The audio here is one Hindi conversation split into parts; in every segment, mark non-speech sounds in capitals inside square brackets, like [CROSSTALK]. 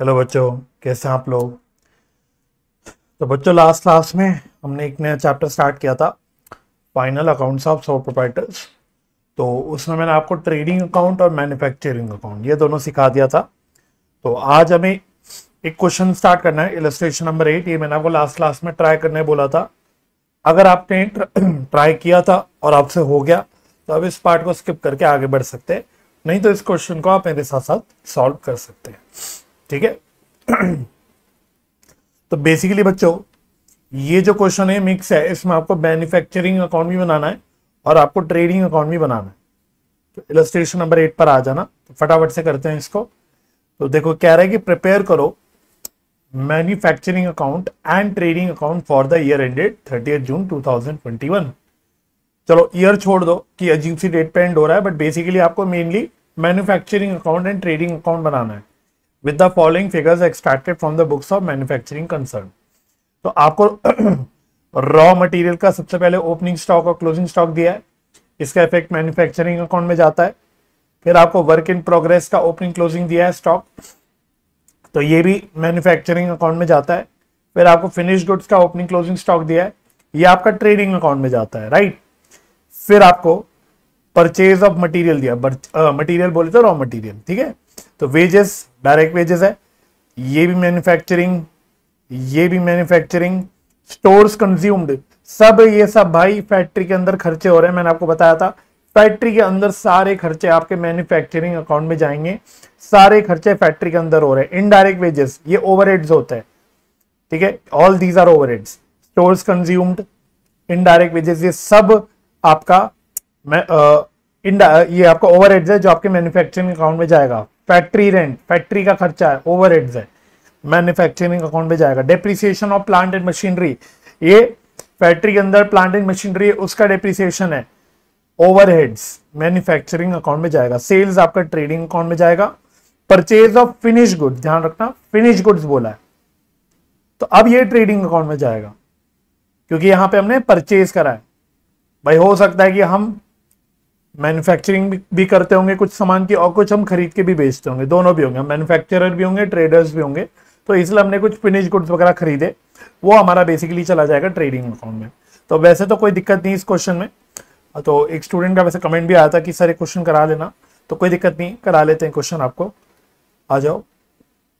हेलो बच्चों कैसे हैं आप लोग तो बच्चों लास्ट क्लास में हमने एक नया चैप्टर स्टार्ट किया था final accounts of sole proprietors तो उसमें मैंने आपको ट्रेडिंग अकाउंट और मैन्युफैक्चरिंग अकाउंट ये दोनों सिखा दिया था तो आज हमें एक क्वेश्चन स्टार्ट करना है इलस्ट्रेशन नंबर एट ये मैंने आपको लास्ट क्लास में ट्राई करने बोला था अगर आपने ट्राई [CLEARS THROAT] किया था और आपसे हो गया तो आप इस पार्ट को स्किप करके आगे बढ़ सकते हैं नहीं तो इस क्वेश्चन को आप मेरे साथ साथ सॉल्व कर सकते हैं ठीक है [CLEARS THROAT] तो बेसिकली बच्चों ये जो क्वेश्चन है मिक्स है इसमें आपको मैन्युफैक्चरिंग अकाउंट भी बनाना है और आपको ट्रेडिंग अकाउंट भी बनाना है तो इलस्ट्रेशन नंबर एट पर आ जाना तो फटाफट से करते हैं इसको तो देखो कह रहा है कि प्रिपेयर करो manufacturing account and trading account for the year ended thirty June two चलो ईयर छोड़ दो कि अजीब सी डेट पे एंड हो रहा है बट बेसिकली आपको mainly manufacturing account and trading account बनाना है with the following figures extracted from the books of manufacturing concern तो आपको रॉ [CLEARS THROAT] मटेरियल का सबसे पहले ओपनिंग स्टॉक और क्लोजिंग स्टॉक दिया है इसका इफेक्ट मैन्युफैक्चरिंग अकाउंट में जाता है फिर आपको वर्क इन प्रोग्रेस का ओपनिंग क्लोजिंग दिया है स्टॉक तो ये भी मैन्युफैक्चरिंग अकाउंट में जाता है फिर आपको फिनिश गुड्स का ओपनिंग क्लोजिंग स्टॉक दिया है ये आपका ट्रेडिंग अकाउंट में जाता है राइट फिर आपको परचेज ऑफ मटेरियल दिया मटेरियल बोले तो रॉ मटेरियल ठीक है तो वेजेस डायरेक्ट वेजेस है ये भी मैन्युफैक्चरिंग ये भी मैन्युफैक्चरिंग स्टोर्स कंज्यूम्ड सब ये सब भाई फैक्ट्री के अंदर खर्चे हो रहे हैं मैंने आपको बताया था फैक्ट्री के अंदर सारे खर्चे आपके मैन्युफैक्चरिंग अकाउंट में जाएंगे सारे खर्चे फैक्ट्री के अंदर हो रहे हैं इनडायरेक्ट वेजेस ये ओवरहेड्स होते हैं ठीक है all these are overheads stores consumed indirect wages ये सब आपका मैं आ, ये आपका ओवर हेड्स है जो आपके मैन्युफैक्चरिंग अकाउंट में जाएगा फैक्ट्री रेंट फैक्ट्री का खर्चा है ओवर हेड्स है मैन्युफैक्चरिंग अकाउंट में जाएगा depreciation of plant and machinery ये फैक्ट्री के अंदर प्लांट एंड मशीनरी उसका डेप्रिसिएशन है ओवरहेड्स मैन्युफैक्चरिंग अकाउंट में जाएगा सेल्स आपका ट्रेडिंग अकाउंट में जाएगा परचेज ऑफ फिनिश गुड्स ध्यान रखना फिनिश गुड्स बोला है तो अब ये ट्रेडिंग अकाउंट में जाएगा क्योंकि यहां पे हमने परचेज करा है भाई हो सकता है कि हम मैन्युफैक्चरिंग भी करते होंगे कुछ सामान की और कुछ हम खरीद के भी बेचते होंगे दोनों भी होंगे मैन्युफैक्चरर भी होंगे ट्रेडर्स भी होंगे तो इसलिए हमने कुछ फिनिश गुड्स वगैरह खरीदे वो हमारा बेसिकली चला जाएगा ट्रेडिंग अकाउंट में तो वैसे तो कोई दिक्कत नहीं इस क्वेश्चन में तो एक स्टूडेंट का वैसे कमेंट भी आया था कि सर क्वेश्चन करा लेना तो कोई दिक्कत नहीं करा लेते हैं क्वेश्चन आपको आ जाओ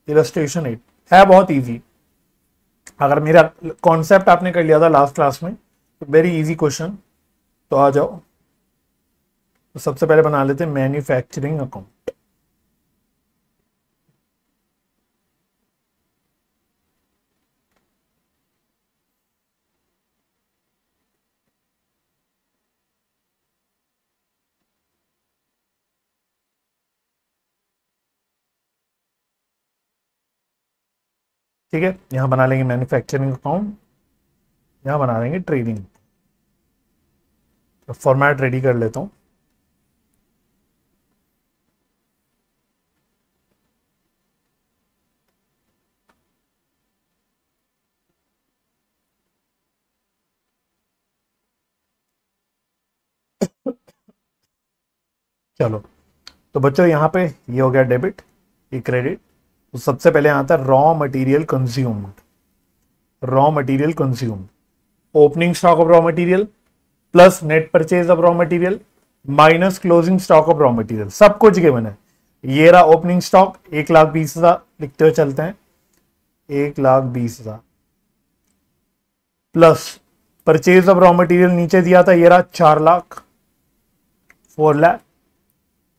इलस्ट्रेशन एट है बहुत ईजी अगर मेरा कॉन्सेप्ट आपने कर लिया था लास्ट क्लास में तो वेरी इजी क्वेश्चन तो आ जाओ तो सबसे पहले बना लेते हैं मैन्युफैक्चरिंग अकाउंट ठीक है यहां बना लेंगे मैन्युफैक्चरिंग अकाउंट यहां बना लेंगे ट्रेडिंग तो फॉर्मेट रेडी कर लेता हूं चलो तो बच्चों यहाँ पे ये हो गया डेबिट ये क्रेडिट तो सबसे पहले आता है raw material consumed raw material consumed opening stock of raw material plus net purchase of raw material minus closing stock of raw material सब कुछ गिवन है ये रहा ओपनिंग स्टॉक एक लाख बीस हजार लिखते हुए चलते हैं एक लाख बीस हजार plus purchase of raw material नीचे दिया था ये रहा चार लाख फोर लाख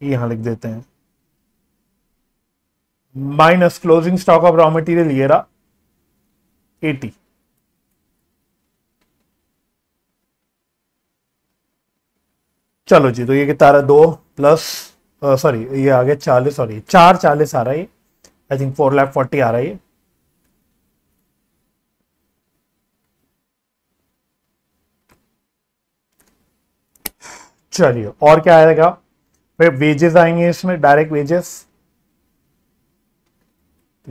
यहां लिख देते हैं minus closing stock of raw material ये रहा एटी चलो जी तो ये कितना रहा दो प्लस सॉरी ये आ गया चालीस सॉरी चार चालीस आ रहा है I think four lakh forty आ रहा है चलिए और क्या आएगा फिर वेजेस आएंगे इसमें डायरेक्ट वेजेस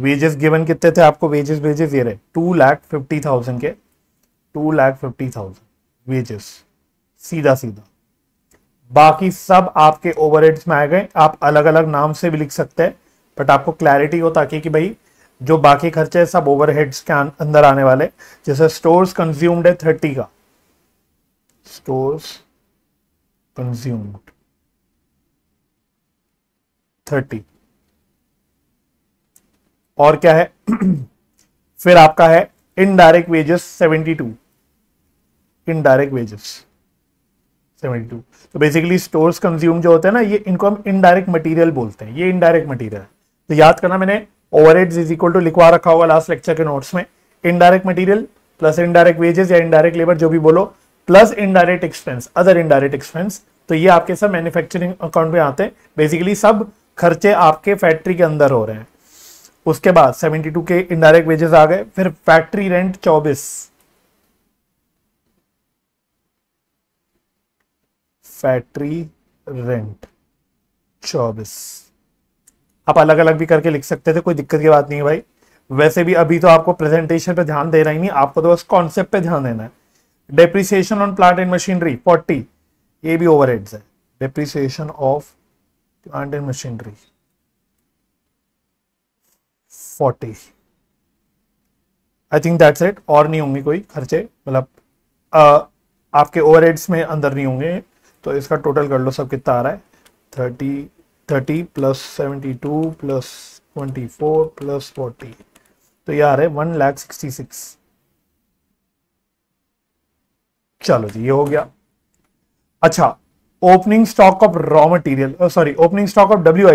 वेजेस गिवन कितने थे आपको वेजेस वेजेस ये रहे टू लाख फिफ्टी थाउजेंड के two lakh fifty thousand wages सीधा सीधा बाकी सब आपके ओवर में आ गए आप अलग अलग नाम से भी लिख सकते हैं बट आपको क्लैरिटी हो ताकि कि भाई जो बाकी खर्चे है सब ओवरहेड्स के अंदर आने वाले जैसे स्टोर्स कंज्यूम्ड है थर्टी का स्टोर्स कंज्यूम्ड थर्टी और क्या है [CLEARS THROAT] फिर आपका है indirect wages seventy two indirect wages seventy two तो बेसिकली स्टोर्स कंज्यूम जो होते हैं ना ये इनको हम इनडायरेक्ट मटेरियल बोलते हैं ये इनडायरेक्ट मटेरियल तो याद करना मैंने ओवर इज इक्वल टू लिखवा रखा होगा लास्ट लेक्चर के नोट्स में indirect material plus indirect wages या इनडायरेक्ट लेबर जो भी बोलो plus indirect expense other indirect expense तो ये आपके सब मैन्युफैक्चरिंग अकाउंट में आते हैं बेसिकली सब खर्चे आपके फैक्ट्री के अंदर हो रहे हैं उसके बाद 72 के इनडायरेक्ट वेजेस आ गए फिर फैक्ट्री रेंट 24 फैक्ट्री रेंट 24 आप अलग अलग भी करके लिख सकते थे कोई दिक्कत की बात नहीं है भाई वैसे भी अभी तो आपको प्रेजेंटेशन पे ध्यान देना ही नहीं आपको तो बस कॉन्सेप्ट पे ध्यान देना है depreciation on plant and machinery 40 ये भी ओवरहेड्स है depreciation of plant and machinery 40 I think that's it और नहीं होंगे कोई खर्चे मतलब आपके ओवर में अंदर नहीं होंगे तो इसका टोटल कर लो सब कितना आ रहा है thirty thirty plus seventy two plus twenty four plus forty तो ये आ रहा है वन लैख सिक्सटी सिक्स चलो जी ये हो गया अच्छा opening stock of raw material sorry opening stock of W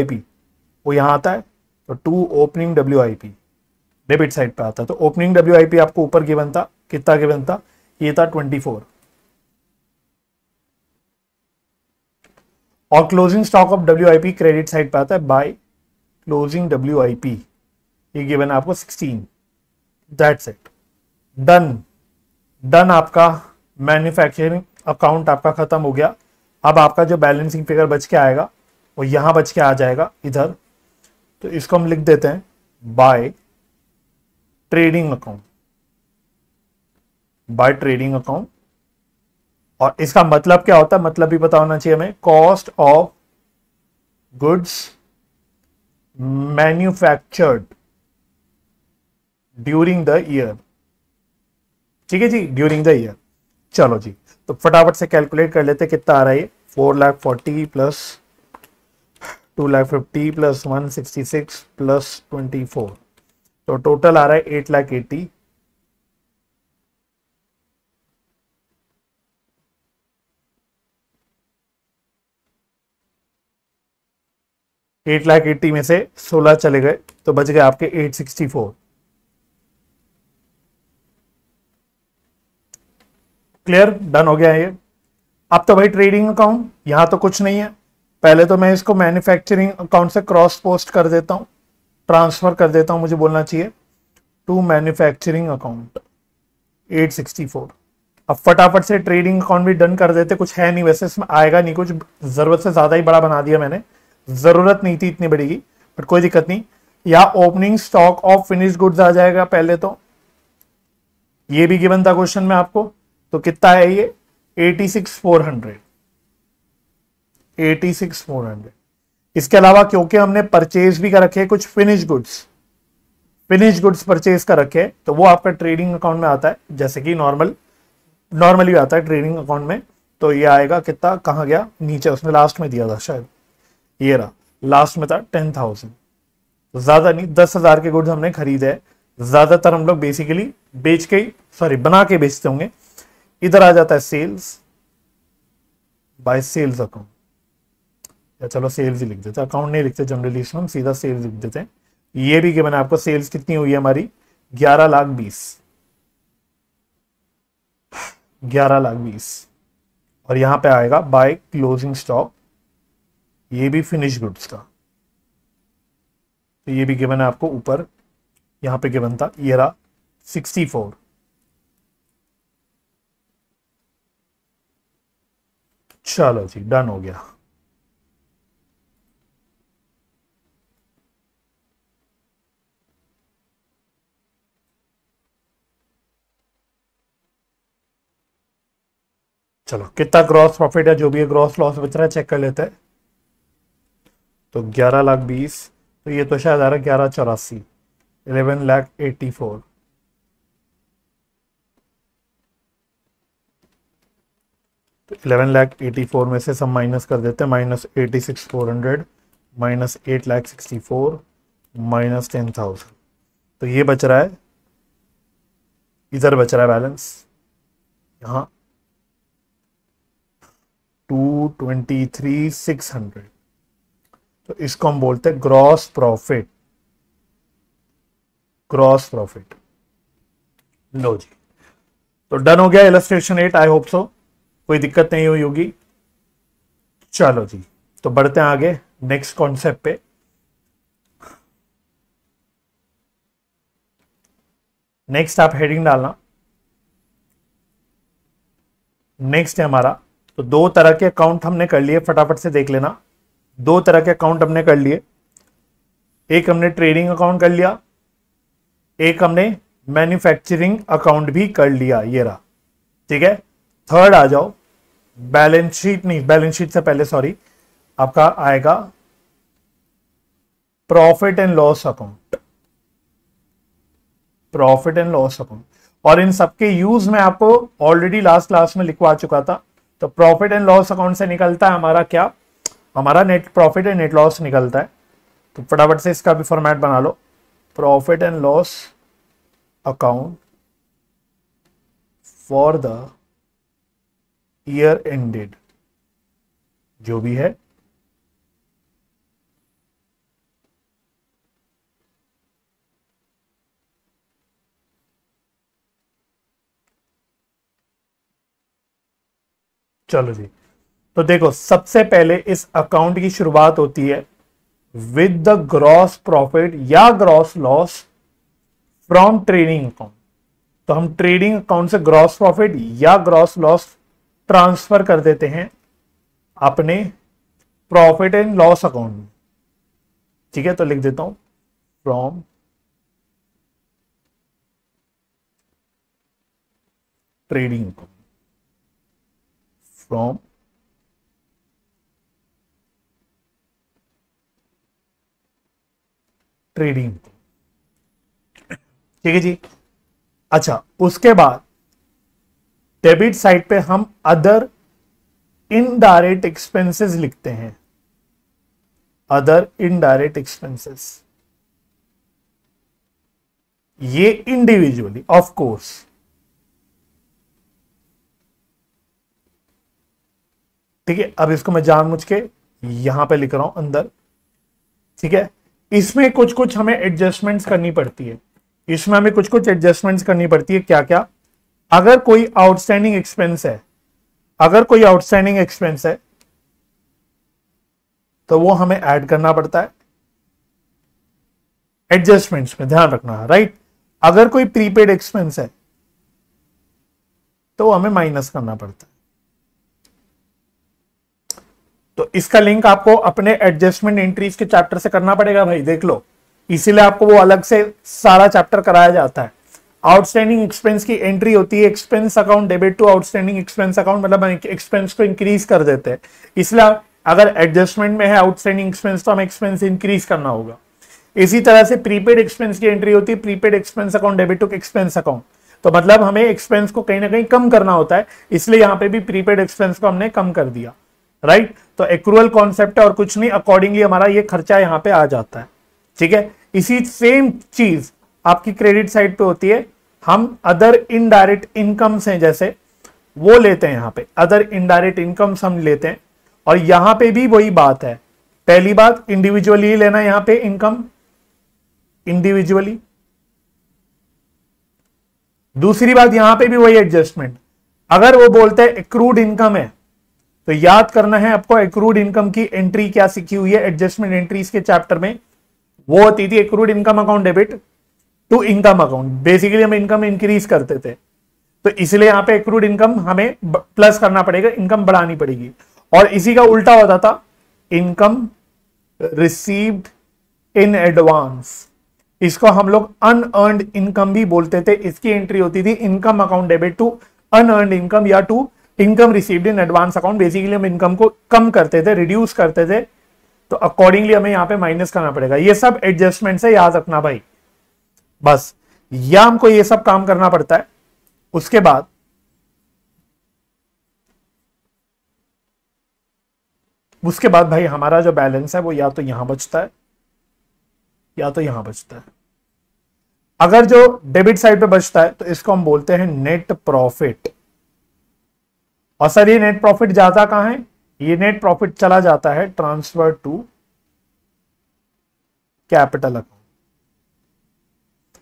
वो यहां आता है तो to opening W debit side पे आता है तो ओपनिंग डब्ल्यू आपको ऊपर गिवन था कितना गिवन था ये था ट्वेंटी फोर और closing stock of W credit side पे आता है बाय क्लोजिंग डब्ल्यू ये गिवन आपको sixteen that's it done done आपका मैन्युफैक्चरिंग अकाउंट आपका खत्म हो गया अब आपका जो बैलेंसिंग फिगर बच के आएगा वो यहां बच के आ जाएगा इधर तो इसको हम लिख देते हैं by trading account by trading account और इसका मतलब क्या होता है मतलब भी पता होना चाहिए हमें cost of goods manufactured during the year ठीक है जी ड्यूरिंग द ईयर चलो जी तो फटाफट से कैलकुलेट कर लेते कितना आ रहा है four lakh forty plus two lakh fifty plus one sixty six plus twenty four तो टोटल आ रहा है eight lakh eighty eight lakh eighty में से सोलह चले गए तो बच गए आपके eight sixty four clear done हो गया ये अब तो भाई ट्रेडिंग अकाउंट यहां तो कुछ नहीं है पहले तो मैं इसको मैन्युफैक्चरिंग अकाउंट से क्रॉस पोस्ट कर देता हूं ट्रांसफर कर देता हूं मुझे बोलना चाहिए टू मैन्युफैक्चरिंग अकाउंट 864 अब फटाफट से ट्रेडिंग अकाउंट भी डन कर देते कुछ है नहीं वैसे इसमें आएगा नहीं कुछ ज़रूरत से ज़्यादा ही बड़ा बना दिया मैंने ज़रूरत नहीं थी इतनी बड़ी की बट कोई दिक्कत नहीं या opening stock of finish goods आ जाएगा पहले तो ये भी गिवन था क्वेश्चन में आपको तो कितना है ये eighty six four hundred eighty six four hundred इसके अलावा क्योंकि हमने परचेज भी कर रखे कुछ finish goods finish goods purchase कर रखे तो वो आपका ट्रेडिंग अकाउंट में आता है जैसे कि नॉर्मल नॉर्मली आता है ट्रेडिंग अकाउंट में तो ये आएगा कितना कहाँ गया नीचे उसने लास्ट में दिया था शायद ये रहा लास्ट में था टेन थाउजेंड ज्यादा नहीं दस हजार के गुड्स हमने खरीदे ज्यादातर हम लोग बेसिकली बेच के सॉरी बना के बेचते होंगे इधर आ जाता है सेल्स बाय सेल्स अकाउंट या चलो सेल्स ही लिख देते अकाउंट नहीं लिखते जनरली इसमें हम सीधा सेल्स लिख देते हैं ये भी कि मैंने आपको सेल्स कितनी हुई है हमारी ग्यारह लाख बीस ग्यारह लाख बीस और यहां पे आएगा बाय क्लोजिंग स्टॉक ये भी फिनिश गुड्स का तो ये भी गिवन है आपको ऊपर यहां पे गिवन था ये रहा सिक्सटी फोर चलो जी डन हो गया चलो कितना ग्रॉस प्रॉफिट है जो भी है ग्रॉस लॉस बच रहा है चेक कर लेते हैं तो ग्यारह लाख बीस तो ये तो शायद आ रहा है ग्यारह चौरासी eleven lakh eighty four eleven lakh eighty four में से सब माइनस कर देते हैं minus eighty six four hundred minus eight lakh sixty four minus ten thousand तो ये बच रहा है इधर बच रहा है बैलेंस यहाँ two twenty three six hundred तो इसको हम बोलते हैं ग्रॉस प्रॉफिट ग्रॉस प्रॉफिट लो जी तो डन हो गया illustration eight I hope so कोई दिक्कत नहीं हुई होगी चलो जी तो बढ़ते हैं आगे नेक्स्ट कॉन्सेप्ट पे नेक्स्ट आप हेडिंग डालना नेक्स्ट है हमारा तो दो तरह के अकाउंट हमने कर लिए फटाफट से देख लेना दो तरह के अकाउंट हमने कर लिए एक हमने ट्रेडिंग अकाउंट कर लिया एक हमने मैन्युफैक्चरिंग अकाउंट भी कर लिया ये रहा ठीक है थर्ड आ जाओ बैलेंस शीट नहीं बैलेंस शीट से पहले सॉरी आपका आएगा profit and loss account profit and loss account और इन सबके यूज में आपको ऑलरेडी लास्ट क्लास में लिखवा चुका था तो प्रॉफिट एंड लॉस अकाउंट से निकलता है हमारा क्या हमारा net profit and net loss निकलता है तो फटाफट से इसका भी फॉर्मेट बना लो profit and loss account for the year ended जो भी है चलो जी तो देखो सबसे पहले इस अकाउंट की शुरुआत होती है विद द ग्रॉस प्रॉफिट या gross loss from trading account तो हम ट्रेडिंग अकाउंट से ग्रॉस प्रॉफिट या ग्रॉस लॉस ट्रांसफर कर देते हैं अपने प्रॉफिट एंड लॉस अकाउंट में ठीक है तो लिख देता हूं फ्रॉम ट्रेडिंग फ्रॉम ट्रेडिंग ठीक है जी अच्छा उसके बाद डेबिट साइड पे हम अदर इनडायरेक्ट एक्सपेंसेस लिखते हैं अदर इनडायरेक्ट एक्सपेंसेस ये इंडिविजुअली ऑफ कोर्स ठीक है अब इसको मैं जानबूझ के यहां पे लिख रहा हूं अंदर ठीक है इसमें कुछ कुछ हमें एडजस्टमेंट्स करनी पड़ती है इसमें हमें कुछ कुछ एडजस्टमेंट्स करनी पड़ती है क्या क्या अगर कोई आउटस्टैंडिंग एक्सपेंस है अगर कोई आउटस्टैंडिंग एक्सपेंस है तो वो हमें ऐड करना पड़ता है एडजस्टमेंट्स में ध्यान रखना है राइट अगर कोई प्रीपेड एक्सपेंस है तो हमें माइनस करना पड़ता है तो इसका लिंक आपको अपने एडजस्टमेंट एंट्रीज के चैप्टर से करना पड़ेगा भाई देख लो इसीलिए आपको वो अलग से सारा चैप्टर कराया जाता है आउटस्टैंडिंग एक्सपेंस की एंट्री होती है expense account debit to outstanding expense account मतलब हम एक्सपेंस को इंक्रीज कर देते हैं इसलिए अगर एडजस्टमेंट में है आउटस्टैंडिंग एक्सपेंस तो हम एक्सपेंस इंक्रीज करना होगा इसी तरह से प्रीपेड एक्सपेंस की एंट्री होती है prepaid expense account debit to expense account तो मतलब हमें एक्सपेंस को कहीं ना कहीं कम करना होता है इसलिए यहाँ पे भी प्रीपेड एक्सपेंस को हमने कम कर दिया राइट right? तो एक्रूअल कॉन्सेप्ट है और कुछ नहीं अकॉर्डिंगली हमारा ये खर्चा यहाँ पे आ जाता है ठीक है इसी सेम चीज आपकी क्रेडिट साइड पे होती है हम अदर इनडायरेक्ट इनकम्स हैं जैसे वो लेते हैं यहां पे अदर इनडायरेक्ट इनकम्स हम लेते हैं और यहां पे भी वही बात है पहली बात इंडिविजुअली लेना यहां पे इनकम इंडिविजुअली दूसरी बात यहां पे भी वही एडजस्टमेंट अगर वो बोलते हैं एक्रूड इनकम है तो याद करना है आपको एक्रूड इनकम की एंट्री क्या सीखी हुई है एडजस्टमेंट एंट्रीज के चैप्टर में वो होती थी accrued income account debit to income account basically हम इनकम इंक्रीज करते थे तो इसलिए यहाँ पे एक्रूड इनकम हमें प्लस करना पड़ेगा इनकम बढ़ानी पड़ेगी और इसी का उल्टा होता था इनकम रिसीव्ड इन एडवांस इसको हम लोग अनअर्नड इनकम भी बोलते थे इसकी एंट्री होती थी income account debit to unearned income या to income received in advance account basically हम इनकम को कम करते थे रिड्यूस करते थे तो अकॉर्डिंगली हमें यहां पे माइनस करना पड़ेगा ये सब एडजस्टमेंट से याद रखना भाई बस या हमको ये सब काम करना पड़ता है उसके बाद उसके बाद भाई हमारा जो बैलेंस है वो या तो यहां बचता है या तो यहां बचता है अगर जो डेबिट साइड पे बचता है तो इसको हम बोलते हैं नेट प्रॉफिट और सर ये नेट प्रॉफिट जाता कहां है ये नेट प्रॉफिट चला जाता है ट्रांसफर टू कैपिटल अकाउंट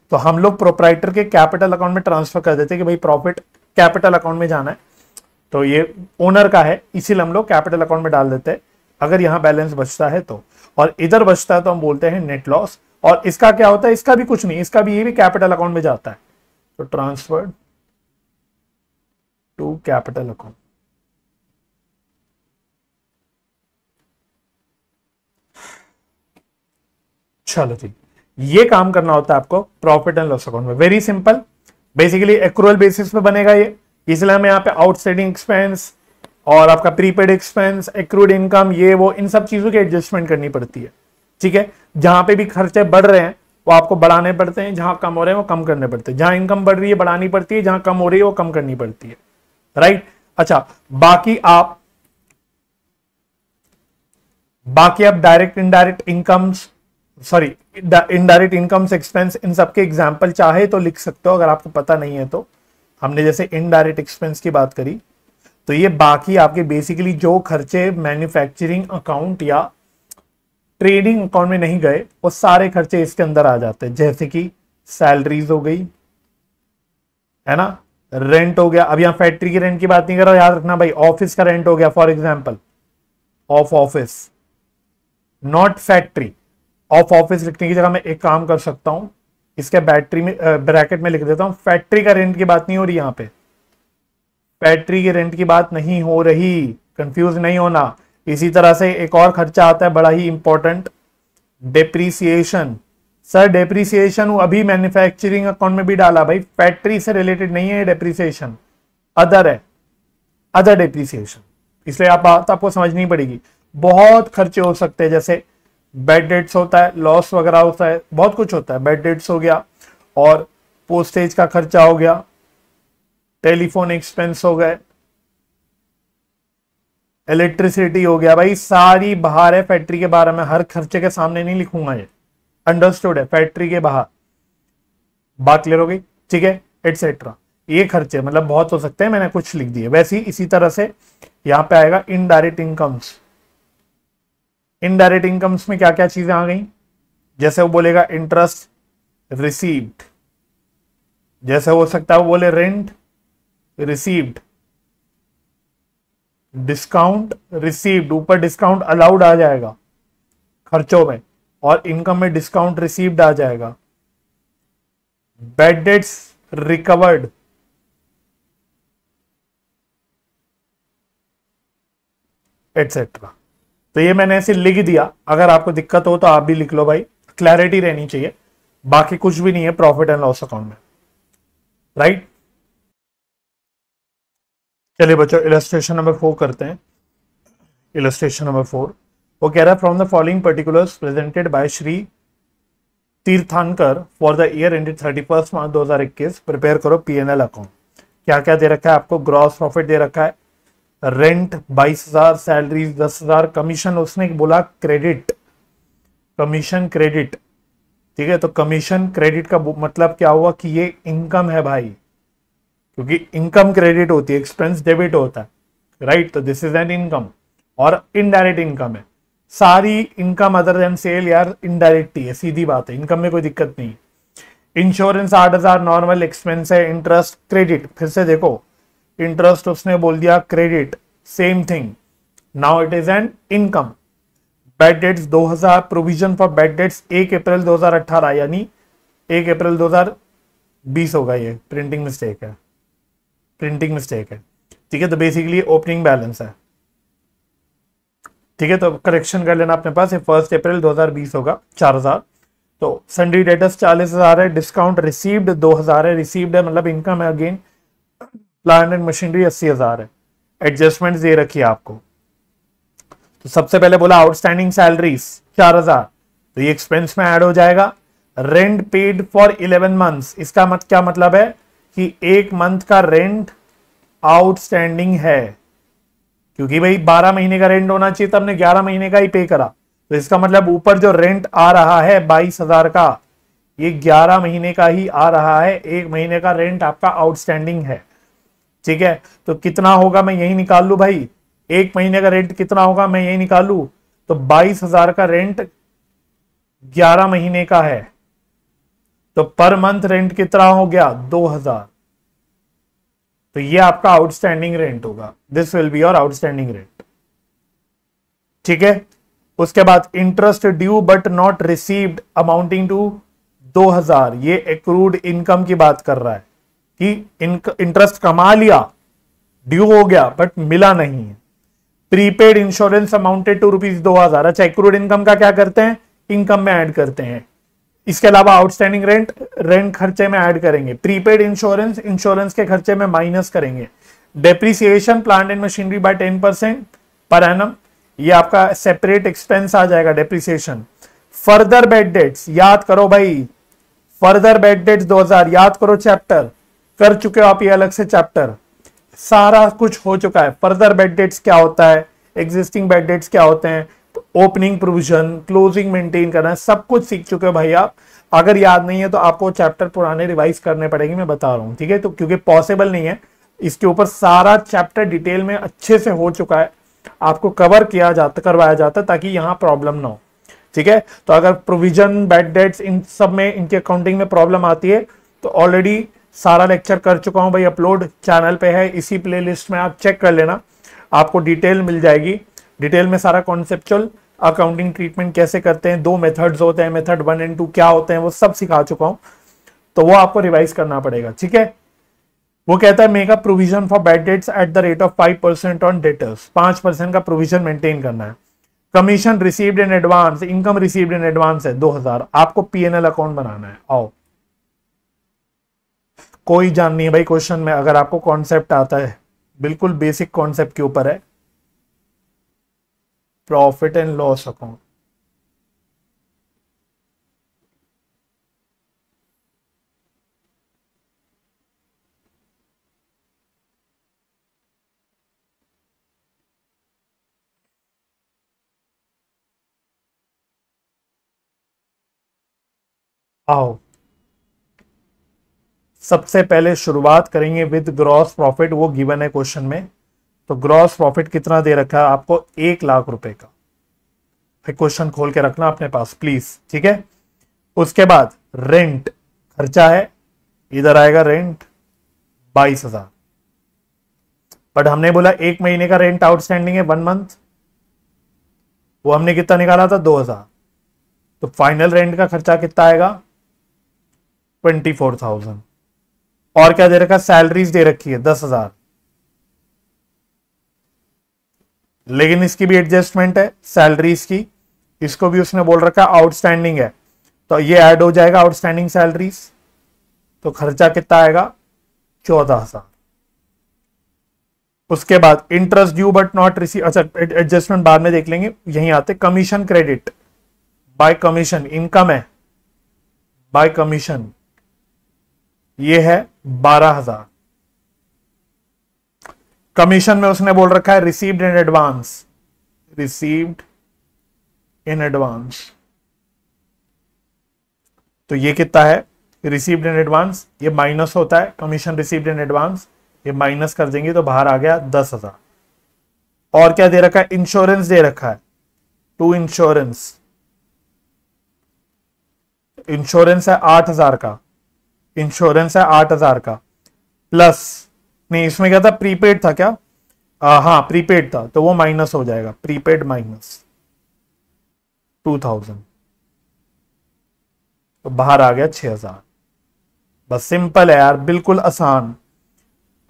तो हम लोग प्रोपराइटर के कैपिटल अकाउंट में ट्रांसफर कर देते कि भाई प्रॉफिट कैपिटल अकाउंट में जाना है तो ये ओनर का है इसीलिए हम लोग कैपिटल अकाउंट में डाल देते हैं अगर यहाँ बैलेंस बचता है तो और इधर बचता है तो हम बोलते हैं नेट लॉस और इसका क्या होता है इसका भी कुछ नहीं इसका भी ये भी कैपिटल अकाउंट में जाता है तो ट्रांसफर टू कैपिटल अकाउंट चलो ठीक ये काम करना होता है आपको प्रॉफिट एंड लॉस अकाउंट में very simple basically accrual basis पे बनेगा ये इसलिए हमें यहाँ पे आउटस्टैंडिंग एक्सपेंस और आपका प्रीपेड एक्सपेंस एक्रूड इनकम ये वो इन सब चीजों की एडजस्टमेंट करनी पड़ती है ठीक है जहां पे भी खर्चे बढ़ रहे हैं वो आपको बढ़ाने पड़ते हैं जहां कम हो रहे हैं वो कम करने पड़ते हैं जहां इनकम बढ़ रही है बढ़ानी पड़ती है जहां कम हो रही है वो कम करनी पड़ती है राइट अच्छा बाकी आप बाकी आप direct indirect incomes sorry indirect incomes expense इन सबके एग्जाम्पल चाहे तो लिख सकते हो अगर आपको पता नहीं है तो हमने जैसे इनडायरेक्ट एक्सपेंस की बात करी तो ये बाकी आपके बेसिकली जो खर्चे मैन्युफैक्चरिंग अकाउंट या ट्रेडिंग अकाउंट में नहीं गए वो सारे खर्चे इसके अंदर आ जाते हैं जैसे कि सैलरीज हो गई है ना रेंट हो गया अब यहां फैक्ट्री की रेंट की बात नहीं कर रहा याद रखना भाई ऑफिस का रेंट हो गया for example of office not factory of office लिखने की जगह मैं एक काम कर सकता हूँ इसके बैटरी में ब्रैकेट में लिख देता हूं फैक्ट्री का रेंट की बात नहीं हो रही यहां पे फैक्ट्री के रेंट की बात नहीं हो रही कंफ्यूज नहीं होना इसी तरह से एक और खर्चा आता है बड़ा ही इंपॉर्टेंट डेप्रीसिएशन सर डेप्रीसिएशन अभी मैन्युफैक्चरिंग अकाउंट में भी डाला भाई फैक्ट्री से रिलेटेड नहीं है डेप्रीसिएशन अदर है अदर डेप्रीसिएशन इसलिए आप बात आपको समझनी पड़ेगी बहुत खर्चे हो सकते हैं जैसे बैड डेट्स होता है लॉस वगैरह होता है बहुत कुछ होता है बैड डेट्स हो गया और पोस्टेज का खर्चा हो गया टेलीफोन एक्सपेंस हो गए इलेक्ट्रिसिटी हो गया भाई सारी बाहर है फैक्ट्री के बारे में हर खर्चे के सामने नहीं लिखूंगा ये अंडरस्टूड है फैक्ट्री के बाहर बात क्लियर हो गई ठीक है एटसेट्रा ये खर्चे मतलब बहुत हो सकते हैं मैंने कुछ लिख दिए वैसे ही इसी तरह से यहाँ पे आएगा इनडायरेक्ट इनकम्स इनडायरेक्ट इनकम्स में क्या क्या चीजें आ गई जैसे वो बोलेगा इंटरेस्ट रिसीव्ड जैसे हो सकता है वो बोले रेंट रिसीव्ड डिस्काउंट रिसीव्ड ऊपर डिस्काउंट अलाउड आ जाएगा खर्चों में और इनकम में डिस्काउंट रिसीव्ड आ जाएगा बेड डेट्स रिकवर्ड एटसेट्रा तो ये मैंने ऐसे लिख दिया अगर आपको दिक्कत हो तो आप भी लिख लो भाई क्लैरिटी रहनी चाहिए बाकी कुछ भी नहीं है प्रॉफिट एंड लॉस अकाउंट में राइट चलिए बच्चों इलस्ट्रेशन नंबर फोर करते हैं इलस्ट्रेशन नंबर फोर वो कह रहा है from the following particulars presented by Shri Tirthankar for the year ended thirty first March दो प्रिपेयर करो पी एन एल अकाउंट क्या क्या दे रखा है आपको ग्रॉस प्रॉफिट दे रखा है रेंट बाईस हजार सैलरी दस हजार कमीशन उसने बोला क्रेडिट कमीशन क्रेडिट ठीक है तो कमीशन क्रेडिट का मतलब क्या हुआ कि ये इनकम है भाई क्योंकि इनकम क्रेडिट होती है एक्सपेंस डेबिट होता है राइट तो दिस इज एन इनकम और इनडायरेक्ट इनकम है सारी इनकम अदर देन सेल यार इनडायरेक्ट ही है सीधी बात है इनकम में कोई दिक्कत नहीं इंश्योरेंस आठ हजार नॉर्मल एक्सपेंस है इंटरेस्ट क्रेडिट फिर से देखो इंटरेस्ट उसने बोल दिया credit same thing now it is an income bad debts 2000 provision for bad debts 1 April 2018 यानी 1 अप्रैल 2020 होगा ये प्रिंटिंग मिस्टेक है प्रिंटिंग मिस्टेक है ठीक है तो बेसिकली ओपनिंग बैलेंस है ठीक है तो करेक्शन कर लेना अपने पास फर्स्ट अप्रैल 2020 होगा 4000 तो संडी डेटस 40000 है डिस्काउंट रिसीव्ड 2000 है रिसीव्ड है मतलब इनकम है अगेन प्लांट एंड मशीनरी अस्सी हजार है एडजस्टमेंट दे रखी है आपको तो सबसे पहले बोला आउटस्टैंडिंग सैलरीज चार हजार तो ये एक्सपेंस में ऐड हो जाएगा rent paid for eleven month इसका मत क्या मतलब है कि एक मंथ का रेंट आउटस्टैंडिंग है क्योंकि भाई बारह महीने का रेंट होना चाहिए तो हमने ग्यारह महीने का ही पे करा तो इसका मतलब ऊपर जो रेंट आ रहा है बाईस हजार का ये ग्यारह महीने का ही आ रहा है एक महीने का रेंट आपका आउटस्टैंडिंग है ठीक है तो कितना होगा मैं यही निकाल लू भाई एक महीने का रेंट कितना होगा मैं यही निकाल लू तो बाईस हजार का रेंट ग्यारह महीने का है तो पर मंथ रेंट कितना हो गया दो हजार तो ये आपका आउटस्टैंडिंग रेंट होगा this will be your outstanding rent ठीक है उसके बाद interest due but not received amounting to दो हजार ये एक इनकम की बात कर रहा है कि इंटरेस्ट कमा लिया ड्यू हो गया बट मिला नहीं है prepaid insurance amounted to rupees दो हजार अच्छा एक्रूड इनकम का क्या करते हैं इनकम में ऐड करते हैं इसके अलावा आउटस्टैंडिंग रेंट रेंट खर्चे में ऐड करेंगे प्रीपेड इंश्योरेंस इंश्योरेंस के खर्चे में माइनस करेंगे depreciation plant and machinery by ten percent per annum ये आपका सेपरेट एक्सपेंस आ जाएगा डेप्रीसिएशन फर्दर बेड डेट्स याद करो भाई फर्दर बेड डेट्स 2000 याद करो चैप्टर कर चुके हो आप ये अलग से चैप्टर सारा कुछ हो चुका है फर्दर बेड डेट्स क्या होता है एग्जिस्टिंग बेड डेट्स क्या होते हैं ओपनिंग प्रोविजन क्लोजिंग मेंटेन करना सब कुछ सीख चुके हो भाई आप अगर याद नहीं है तो आपको चैप्टर पुराने रिवाइज करने पड़ेंगे मैं बता रहा हूँ ठीक है तो क्योंकि पॉसिबल नहीं है इसके ऊपर सारा चैप्टर डिटेल में अच्छे से हो चुका है आपको कवर किया जाता करवाया जाता ताकि यहाँ प्रॉब्लम ना हो ठीक है तो अगर प्रोविजन बैड डेट्स इन सब में इनके अकाउंटिंग में प्रॉब्लम आती है तो ऑलरेडी सारा लेक्चर कर चुका हूं भाई अपलोड चैनल पे है इसी प्लेलिस्ट में आप चेक कर लेना आपको डिटेल मिल जाएगी डिटेल में सारा कॉन्सेप्चुअल अकाउंटिंग ट्रीटमेंट कैसे करते हैं दो मेथड्स होते हैं मेथड वन एंड टू क्या होते हैं वो सब सिखा चुका हूं तो वो आपको रिवाइज करना पड़ेगा ठीक है वो कहता है make a provision for bad debts at the rate of five percent on debtors पांच परसेंट का प्रोविजन मेंटेन करना है commission received in advance income received in advance है दो हजार आपको पीएनएल अकाउंट बनाना है आओ कोई जान नहीं है भाई क्वेश्चन में अगर आपको कॉन्सेप्ट आता है बिल्कुल बेसिक कॉन्सेप्ट के ऊपर है प्रॉफिट एंड लॉस अकाउंट आओ सबसे पहले शुरुआत करेंगे विद ग्रॉस प्रॉफिट वो गिवन है क्वेश्चन में तो ग्रॉस प्रॉफिट कितना दे रखा है आपको एक लाख रुपए का फिर क्वेश्चन खोल के रखना अपने पास प्लीज ठीक है उसके बाद रेंट खर्चा है इधर आएगा रेंट बाईस हजार बट हमने बोला एक महीने का रेंट आउटस्टैंडिंग है वन मंथ वो हमने कितना निकाला था दो हजार तो फाइनल रेंट का खर्चा कितना आएगा ट्वेंटी फोर थाउजेंड और क्या दे रखा सैलरीज दे रखी है दस हजार लेकिन इसकी भी एडजस्टमेंट है सैलरीज की इसको भी उसने बोल रखा आउटस्टैंडिंग है तो ये ऐड हो जाएगा आउटस्टैंडिंग सैलरीज तो खर्चा कितना आएगा चौदह हजार उसके बाद interest due but not receive अच्छा एडजस्टमेंट बाद में देख लेंगे यहीं आते commission credit by commission income है बाय कमीशन ये है बारह हजार कमीशन में उसने बोल रखा है received in advance received in advance तो ये कितना है रिसीव्ड इन एडवांस ये माइनस होता है कमीशन रिसीव्ड इन एडवांस ये माइनस कर देंगे तो बाहर आ गया दस हजार और क्या दे रखा है इंश्योरेंस दे रखा है टू इंश्योरेंस इंश्योरेंस है आठ हजार का इंश्योरेंस है आठ हजार का प्लस नहीं इसमें क्या था प्रीपेड था क्या आ, हाँ प्रीपेड था तो वो माइनस हो जाएगा प्रीपेड माइनस टू थाउजेंड तो बाहर आ गया छह हजार बस सिंपल है यार बिल्कुल आसान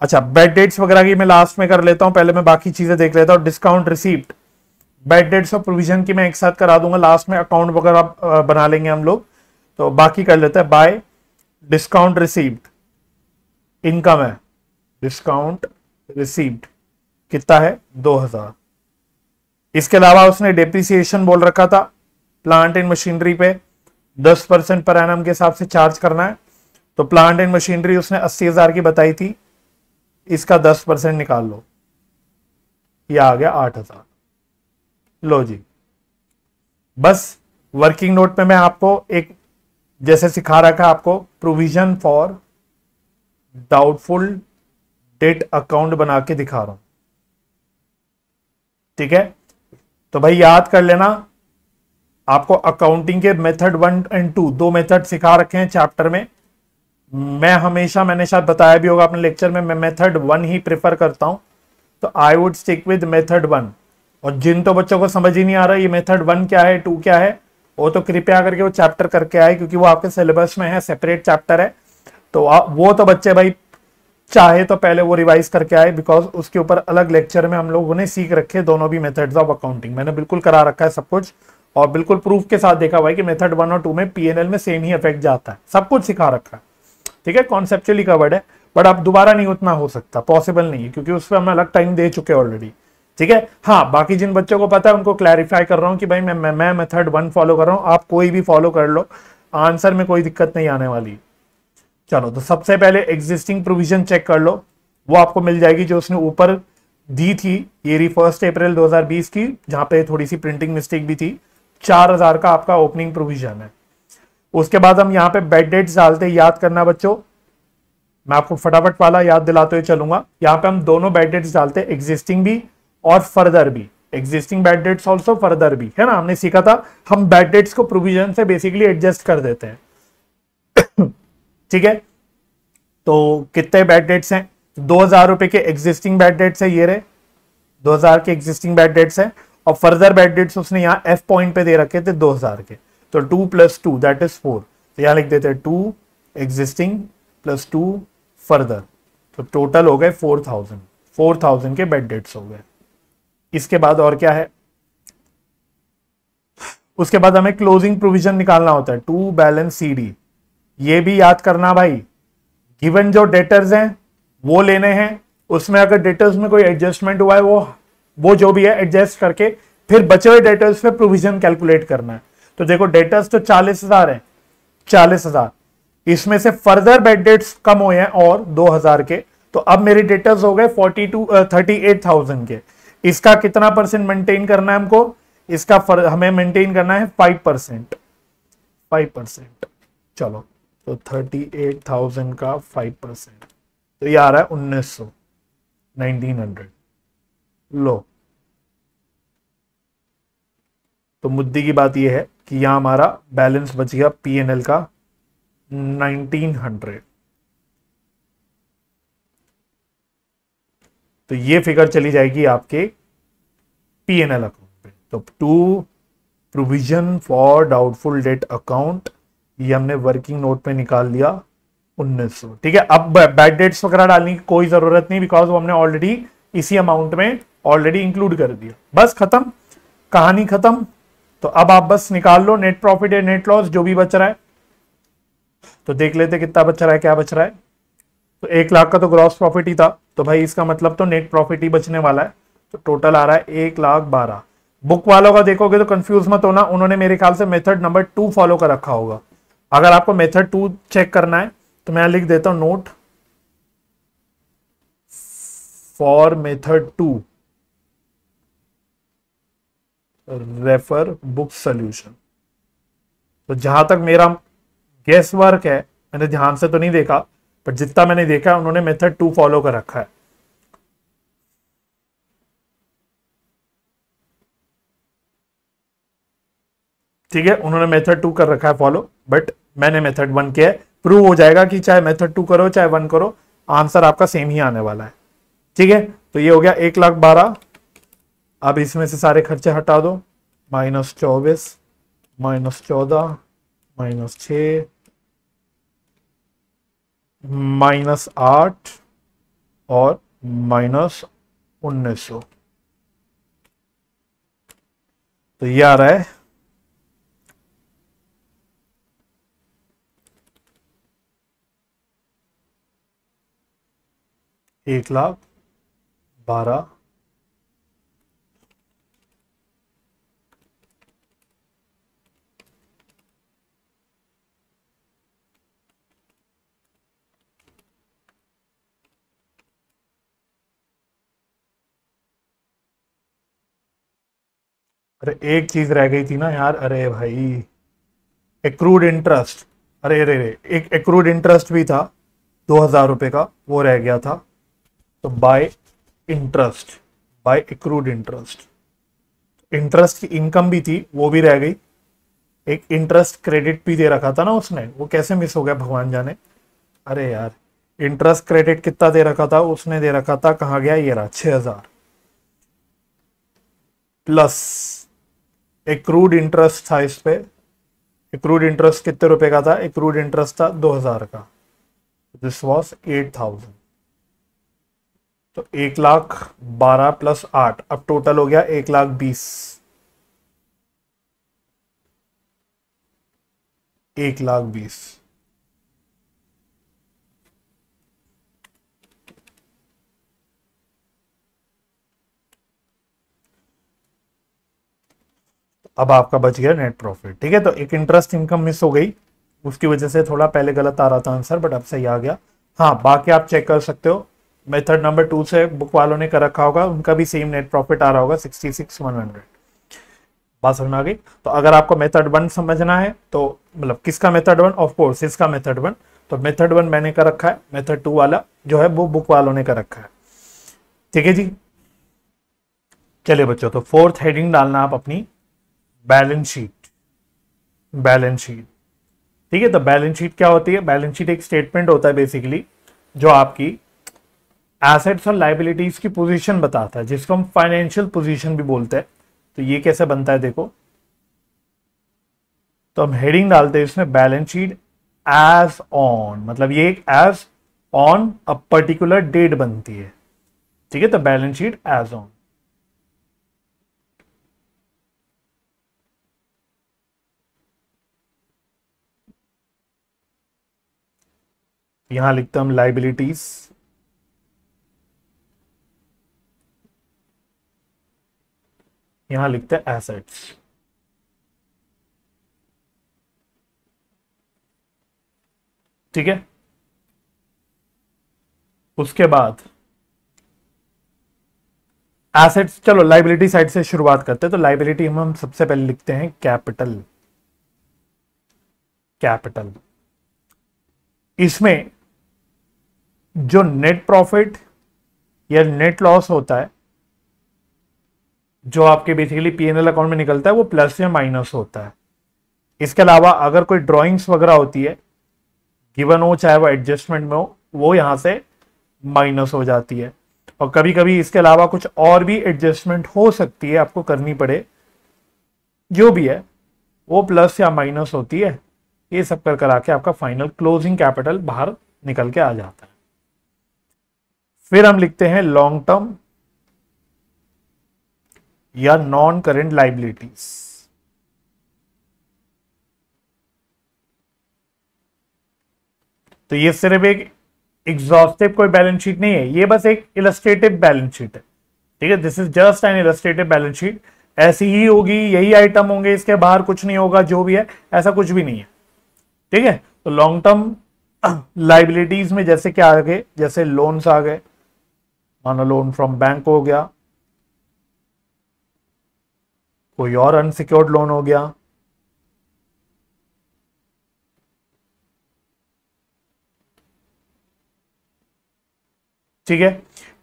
अच्छा बेड डेट्स वगैरह की मैं लास्ट में कर लेता हूं पहले मैं बाकी चीजें देख लेता हूँ डिस्काउंट रिसीप्ट बेड डेट्स और प्रोविजन की मैं एक साथ करा दूंगा लास्ट में अकाउंट वगैरह बना लेंगे हम लोग तो बाकी कर लेते हैं बाय डिस्काउंट रिसीव्ड इनकम है डिस्काउंट रिसीव्ड कितना है दो हजार इसके अलावा उसने डेप्रिसिएशन बोल रखा था प्लांट एंड मशीनरी पे दस परसेंट पर एन के हिसाब से चार्ज करना है तो प्लांट एंड मशीनरी उसने अस्सी हजार की बताई थी इसका दस परसेंट निकाल लो ये आ गया आठ हजार लो जी बस वर्किंग नोट पे मैं आपको एक जैसे सिखा रखा है आपको provision for doubtful debt account बना के दिखा रहा हूं ठीक है तो भाई याद कर लेना आपको अकाउंटिंग के मेथड वन एंड टू दो मेथड सिखा रखे हैं चैप्टर में मैं हमेशा मैंने शायद बताया भी होगा अपने लेक्चर में मैं मेथड वन ही प्रेफर करता हूं तो I would stick with method one और जिन तो बच्चों को समझ ही नहीं आ रहा ये मेथड वन क्या है टू क्या है वो तो कृपया करके वो चैप्टर करके आए क्योंकि वो आपके सिलेबस में है सेपरेट चैप्टर है तो आ, वो तो बच्चे भाई चाहे तो पहले वो रिवाइज करके आए बिकॉज उसके ऊपर अलग लेक्चर में हम लोग उन्हें सीख रखे दोनों भी मेथड्स ऑफ अकाउंटिंग मैंने बिल्कुल करा रखा है सब कुछ और बिल्कुल प्रूफ के साथ देखा हुआ है कि मेथड वन और टू में पीएनएल में सेम ही इफेक्ट जाता है सब कुछ सिखा रखा है ठीक है कॉन्सेप्चुअली कवर्ड है बट अब दोबारा नहीं उतना हो सकता पॉसिबल नहीं है क्योंकि उस पर हम अलग टाइम दे चुके ऑलरेडी ठीक है हाँ बाकी जिन बच्चों को पता है उनको क्लैरिफाई कर रहा हूँ कि भाई मैं मैं, मेथड वन फॉलो कर रहा हूँ आप कोई भी फॉलो कर लो आंसर में कोई दिक्कत नहीं आने वाली चलो तो सबसे पहले एग्जिस्टिंग प्रोविजन चेक कर लो वो आपको मिल जाएगी जो उसने ऊपर दी थी ये रही फर्स्ट अप्रैल 2020 की जहां पे थोड़ी सी प्रिंटिंग मिस्टेक भी थी 4000 का आपका ओपनिंग प्रोविजन है उसके बाद हम यहाँ पे बेड डेट्स डालते याद करना बच्चों मैं आपको फटाफट वाला याद दिलाते हुए चलूंगा यहाँ पे हम दोनों बेड डेट्स डालते एग्जिस्टिंग भी और फर्दर भी existing bad debts also further भी है ना हमने सीखा था हम बैड डेट्स को प्रोविजन से बेसिकली एडजस्ट कर देते हैं [COUGHS] ठीक है तो कितने बैड डेट्स हैं दो हजार रुपए के एग्जिस्टिंग बैड डेट्स है ये रहे दो हजार के एग्जिस्टिंग बैड डेट्स हैं और फर्दर बैड डेट्स उसने यहाँ एफ पॉइंट पे दे रखे थे दो हजार के तो two plus two that is four तो यहाँ लिख देते two existing plus two further तो टोटल हो गए फोर थाउजेंड फोर थाउजेंड के बेड डेट्स हो गए इसके बाद और क्या है उसके बाद हमें क्लोजिंग प्रोविजन निकालना होता है टू बैलेंस सी डी ये भी याद करना भाई गिवन जो डेटर्स हैं वो लेने हैं उसमें अगर डेटर्स में कोई एडजस्टमेंट हुआ है वो वो जो भी है एडजस्ट करके फिर बचे हुए डेटर्स पे प्रोविजन कैलकुलेट करना है तो देखो डेटर्स तो चालीस हजार है चालीस हजार इसमें से फर्दर बेड डेट्स कम हुए हैं और दो हजार के तो अब मेरे डेटर्स हो गए forty two thirty eight thousand के इसका कितना परसेंट मेंटेन करना है हमको इसका फर, हमें मेंटेन करना है फाइव परसेंट फाइव परसेंट चलो तो थर्टी एट थाउजेंड का फाइव परसेंट तो ये आ रहा है उन्नीस सौ नाइनटीन हंड्रेड लो तो मुद्दे की बात यह है कि यहां हमारा बैलेंस बच गया पीएनएल का नाइनटीन हंड्रेड तो ये फिगर चली जाएगी आपके पी एन एल अकाउंट पे तो to provision for doubtful debt account ये हमने वर्किंग नोट में निकाल लिया 1900 ठीक है अब बैड डेट्स वगैरह डालने की कोई जरूरत नहीं बिकॉज वो हमने ऑलरेडी इसी अमाउंट में ऑलरेडी इंक्लूड कर दिया बस खत्म कहानी खत्म तो अब आप बस निकाल लो नेट प्रॉफिट या नेट लॉस जो भी बच रहा है तो देख लेते कितना बच रहा है क्या बच रहा है तो एक लाख का तो ग्रॉस प्रॉफिट ही था तो भाई इसका मतलब तो नेट प्रॉफिट ही बचने वाला है तो टोटल आ रहा है एक लाख बारह बुक वालों का देखोगे तो कंफ्यूज मत होना उन्होंने मेरे ख्याल से मेथड नंबर टू फॉलो कर रखा होगा अगर आपको मेथड टू चेक करना है तो मैं लिख देता हूं note for method two refer book solution तो जहां तक मेरा गेस वर्क है मैंने ध्यान से तो नहीं देखा पर जितना मैंने देखा उन्होंने मेथड टू फॉलो कर रखा है ठीक है उन्होंने मेथड टू कर रखा है फॉलो बट मैंने मेथड वन किया है प्रूव हो जाएगा कि चाहे मेथड टू करो चाहे वन करो आंसर आपका सेम ही आने वाला है ठीक है तो ये हो गया एक लाख बारह अब इसमें से सारे खर्चे हटा दो माइनस चौबीस माइनस चौदह माइनस छः माइनस आठ और माइनस उन्नीस सौ तो ये आ रहा है एक लाख बारह अरे एक चीज रह गई थी ना यार अरे भाई एक्रूड इंटरेस्ट अरे अरे अरे एक एक्रूड इंटरेस्ट भी था दो हजार रुपये का वो रह गया था तो by interest by accrued interest interest की इनकम भी थी वो भी रह गई एक इंटरेस्ट क्रेडिट भी दे रखा था ना उसने वो कैसे मिस हो गया भगवान जाने अरे यार इंटरेस्ट क्रेडिट कितना दे रखा था उसने दे रखा था कहाँ गया ये रहा छः हजार प्लस एक क्रूड इंटरेस्ट था इस पे एक क्रूड इंटरेस्ट कितने रुपए का था एक क्रूड इंटरेस्ट था 2000 का दिस वॉज 8000 तो एक लाख बारह प्लस आठ अब टोटल हो गया एक लाख बीस एक लाख बीस अब आपका बच गया नेट प्रॉफिट ठीक है तो एक इंटरेस्ट इनकम मिस हो गई उसकी वजह से थोड़ा पहले गलत आ रहा था आंसर बट अब सही आ गया हाँ बाकी आप चेक कर सकते हो मेथड नंबर टू से बुक वालों ने कर रखा होगा उनका भी सेम नेट प्रॉफिट आ रहा होगा सिक्सटी सिक्स वन हंड्रेड बात समझ में आ गई तो अगर आपको मेथड वन समझना है तो मतलब किसका मेथड वन ऑफकोर्स इसका मेथड वन तो मेथड वन मैंने कर रखा है मेथड टू वाला जो है वो बुक वालों ने कर रखा है ठीक है जी चलिए बच्चों तो फोर्थ हेडिंग डालना आप अपनी बैलेंस शीट बैलेंस शीट ठीक है तो बैलेंस शीट क्या होती है बैलेंस शीट एक स्टेटमेंट होता है बेसिकली जो आपकी एसेट्स और लाइबिलिटीज की पोजीशन बताता है जिसको हम फाइनेंशियल पोजीशन भी बोलते हैं तो ये कैसे बनता है देखो तो हम हेडिंग डालते हैं इसमें बैलेंस शीट एज ऑन मतलब ये एक as on a particular date बनती है ठीक है तो बैलेंस शीट एज ऑन यहां लिखता हम लाइबिलिटीज यहां लिखते हैं एसेट्स ठीक है उसके बाद एसेट्स चलो लाइबिलिटी साइड से शुरुआत करते हैं तो लाइबिलिटी हम हम सबसे पहले लिखते हैं कैपिटल कैपिटल इसमें जो नेट प्रॉफिट या नेट लॉस होता है जो आपके बेसिकली पीएनएल अकाउंट में निकलता है वो प्लस या माइनस होता है इसके अलावा अगर कोई ड्राइंग्स वगैरह होती है गिवन हो चाहे वो एडजस्टमेंट में हो वो यहां से माइनस हो जाती है और कभी कभी इसके अलावा कुछ और भी एडजस्टमेंट हो सकती है आपको करनी पड़े जो भी है वो प्लस या माइनस होती है ये सब कर करा के आपका फाइनल क्लोजिंग कैपिटल बाहर निकल के आ जाता है फिर हम लिखते हैं लॉन्ग टर्म या नॉन करेंट लाइबिलिटीज तो ये सिर्फ एक एग्जॉस्टिव कोई बैलेंस शीट नहीं है ये बस एक इलस्ट्रेटिव बैलेंस शीट है ठीक है this is just an illustrative balance sheet ऐसी ही होगी यही आइटम होंगे इसके बाहर कुछ नहीं होगा जो भी है ऐसा कुछ भी नहीं है ठीक है तो लॉन्ग टर्म लाइबिलिटीज में जैसे क्या आ गए जैसे लोन्स आ गए मानो लोन फ्रॉम बैंक हो गया कोई और अनसिक्योर्ड लोन हो गया ठीक है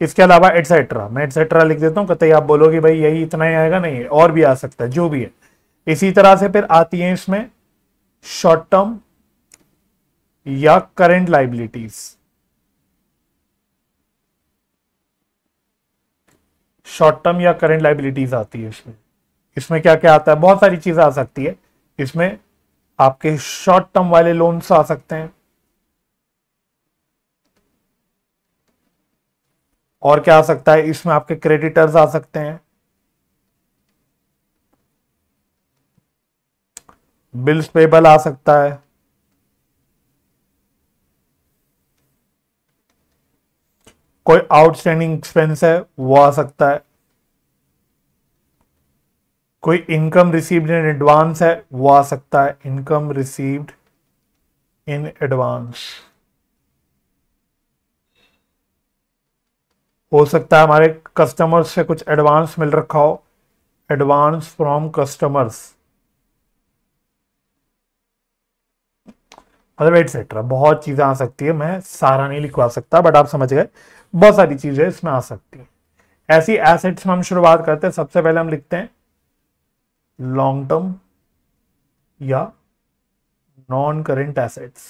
इसके अलावा एटसेट्रा मैं एटसेट्रा लिख देता हूं कतई आप बोलोगे भाई यही इतना ही आएगा नहीं और भी आ सकता है जो भी है इसी तरह से फिर आती है इसमें शॉर्ट टर्म या करेंट लाइबिलिटीज शॉर्ट टर्म या करेंट लाइबिलिटीज आती है इसमें इसमें क्या क्या आता है बहुत सारी चीज़ें आ सकती है इसमें आपके शॉर्ट टर्म वाले लोन्स आ सकते हैं और क्या आ सकता है इसमें आपके क्रेडिटर्स आ सकते हैं बिल्स पेबल आ सकता है कोई आउटस्टैंडिंग एक्सपेंस है वो आ सकता है कोई इनकम रिसीव्ड इन एडवांस है वो आ सकता है इनकम रिसीव्ड इन एडवांस हो सकता है हमारे कस्टमर्स से कुछ एडवांस मिल रखा हो एडवांस फ्रॉम कस्टमर्स मतलब एटसेट्रा बहुत चीज़ें आ सकती है मैं सारा नहीं लिखवा सकता बट आप समझ गए बहुत सारी चीजें इसमें आ सकती हैं ऐसी एसेट्स में हम शुरुआत करते हैं सबसे पहले हम लिखते हैं लॉन्ग टर्म या नॉन करेंट एसेट्स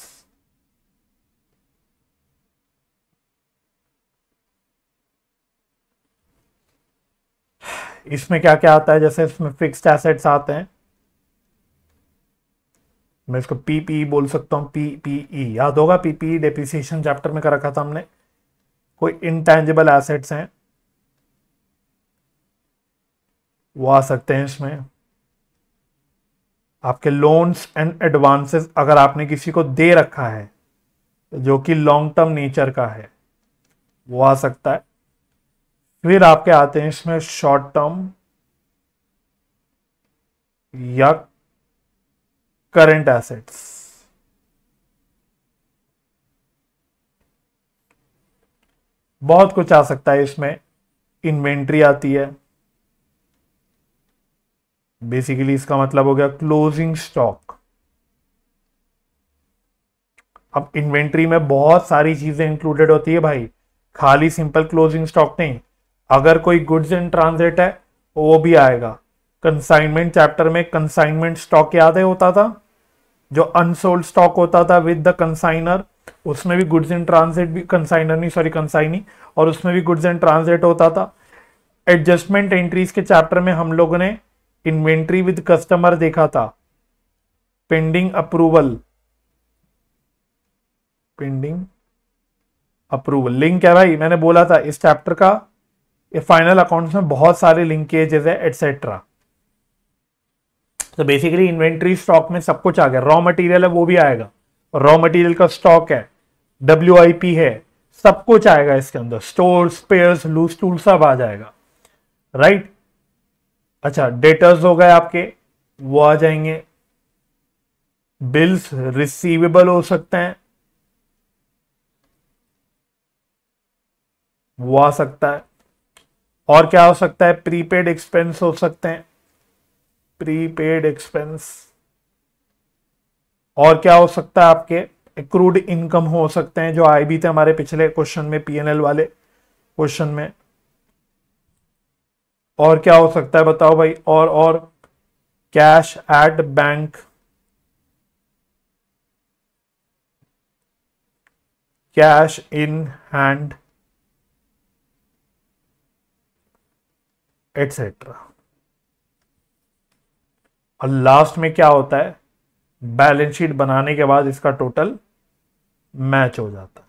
इसमें क्या क्या आता है जैसे इसमें फिक्स्ड एसेट्स आते हैं मैं इसको पीपीई e बोल सकता हूं पीपीई e, याद होगा पीपीई डेप्रिसिएशन चैप्टर में कर रखा था हमने कोई इनटेंजिबल एसेट्स हैं वो आ सकते हैं इसमें आपके लोन्स एंड एडवांसेस अगर आपने किसी को दे रखा है जो कि लॉन्ग टर्म नेचर का है वो आ सकता है फिर आपके आते हैं इसमें शॉर्ट टर्म या करंट एसेट्स बहुत कुछ आ सकता है इसमें इन्वेंट्री आती है बेसिकली इसका मतलब हो गया क्लोजिंग स्टॉक अब इन्वेंट्री में बहुत सारी चीजें इंक्लूडेड होती है भाई खाली सिंपल क्लोजिंग स्टॉक नहीं अगर कोई गुड्स इन ट्रांजिट है वो भी आएगा कंसाइनमेंट चैप्टर में कंसाइनमेंट स्टॉक याद है होता था जो अनसोल्ड स्टॉक होता था विद द कंसाइनर उसमें भी गुड्स इन ट्रांसिट भी कंसाइनर नहीं सॉरी कंसाइनी और उसमें भी गुड्स इन ट्रांसिट होता था एडजस्टमेंट एंट्रीज के चैप्टर में हम लोगों ने इन्वेंट्री विद कस्टमर देखा था pending approval pending approval link है भाई मैंने बोला था इस चैप्टर का ये फाइनल अकाउंट्स में बहुत सारे लिंकेजेस है एटसेट्रा तो बेसिकली इन्वेंट्री स्टॉक में सब कुछ आ गया रॉ मटेरियल है वो भी आएगा रॉ मटेरियल का स्टॉक है डब्ल्यू है सब कुछ आएगा इसके अंदर स्टोर स्पेयर्स लूज टूल सब आ जाएगा राइट right? अच्छा डेटर्स हो गए आपके वो आ जाएंगे बिल्स रिसीवेबल हो सकते हैं वो आ सकता है और क्या हो सकता है प्रीपेड एक्सपेंस हो सकते हैं प्रीपेड एक्सपेंस और क्या हो सकता है आपके एक्रूड इनकम हो सकते हैं जो आए भी थे हमारे पिछले क्वेश्चन में पीएनएल वाले क्वेश्चन में और क्या हो सकता है बताओ भाई और और cash at bank cash in hand etcetera और लास्ट में क्या होता है बैलेंस शीट बनाने के बाद इसका टोटल मैच हो जाता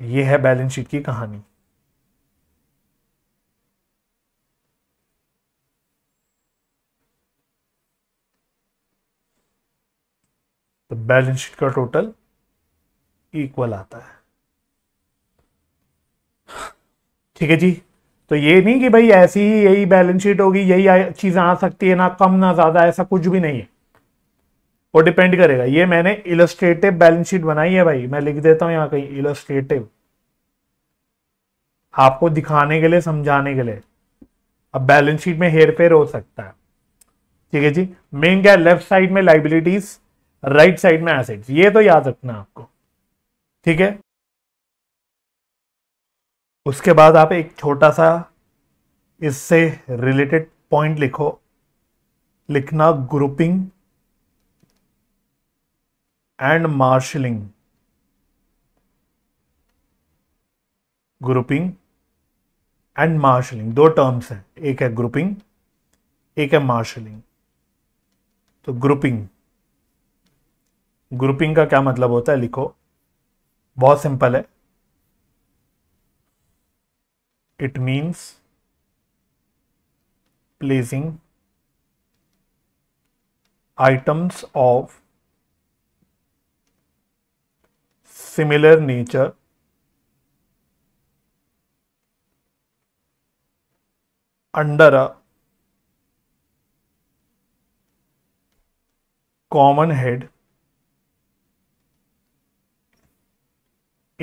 है यह है बैलेंस शीट की कहानी तो बैलेंस शीट का टोटल इक्वल आता है ठीक है जी तो ये नहीं कि भाई ऐसी ही यही बैलेंस शीट होगी यही चीज़ें आ सकती है ना कम ना ज़्यादा ऐसा कुछ भी नहीं है वो डिपेंड करेगा ये मैंने इलस्ट्रेटिव बैलेंस शीट बनाई है भाई मैं लिख देता हूं यहां कहीं इलस्ट्रेटिव आपको दिखाने के लिए समझाने के लिए अब बैलेंस शीट में हेर फेर हो सकता है ठीक है जी मेन क्या लेफ्ट साइड में लाइबिलिटीज राइट साइड में एसेट्स ये तो याद रखना आपको ठीक है उसके बाद आप एक छोटा सा इससे रिलेटेड पॉइंट लिखो लिखना grouping and marshalling grouping and marshalling दो टर्म्स हैं एक है ग्रुपिंग एक है मार्शलिंग तो ग्रुपिंग ग्रुपिंग का क्या मतलब होता है लिखो बहुत सिंपल है it means placing items of similar nature under a common head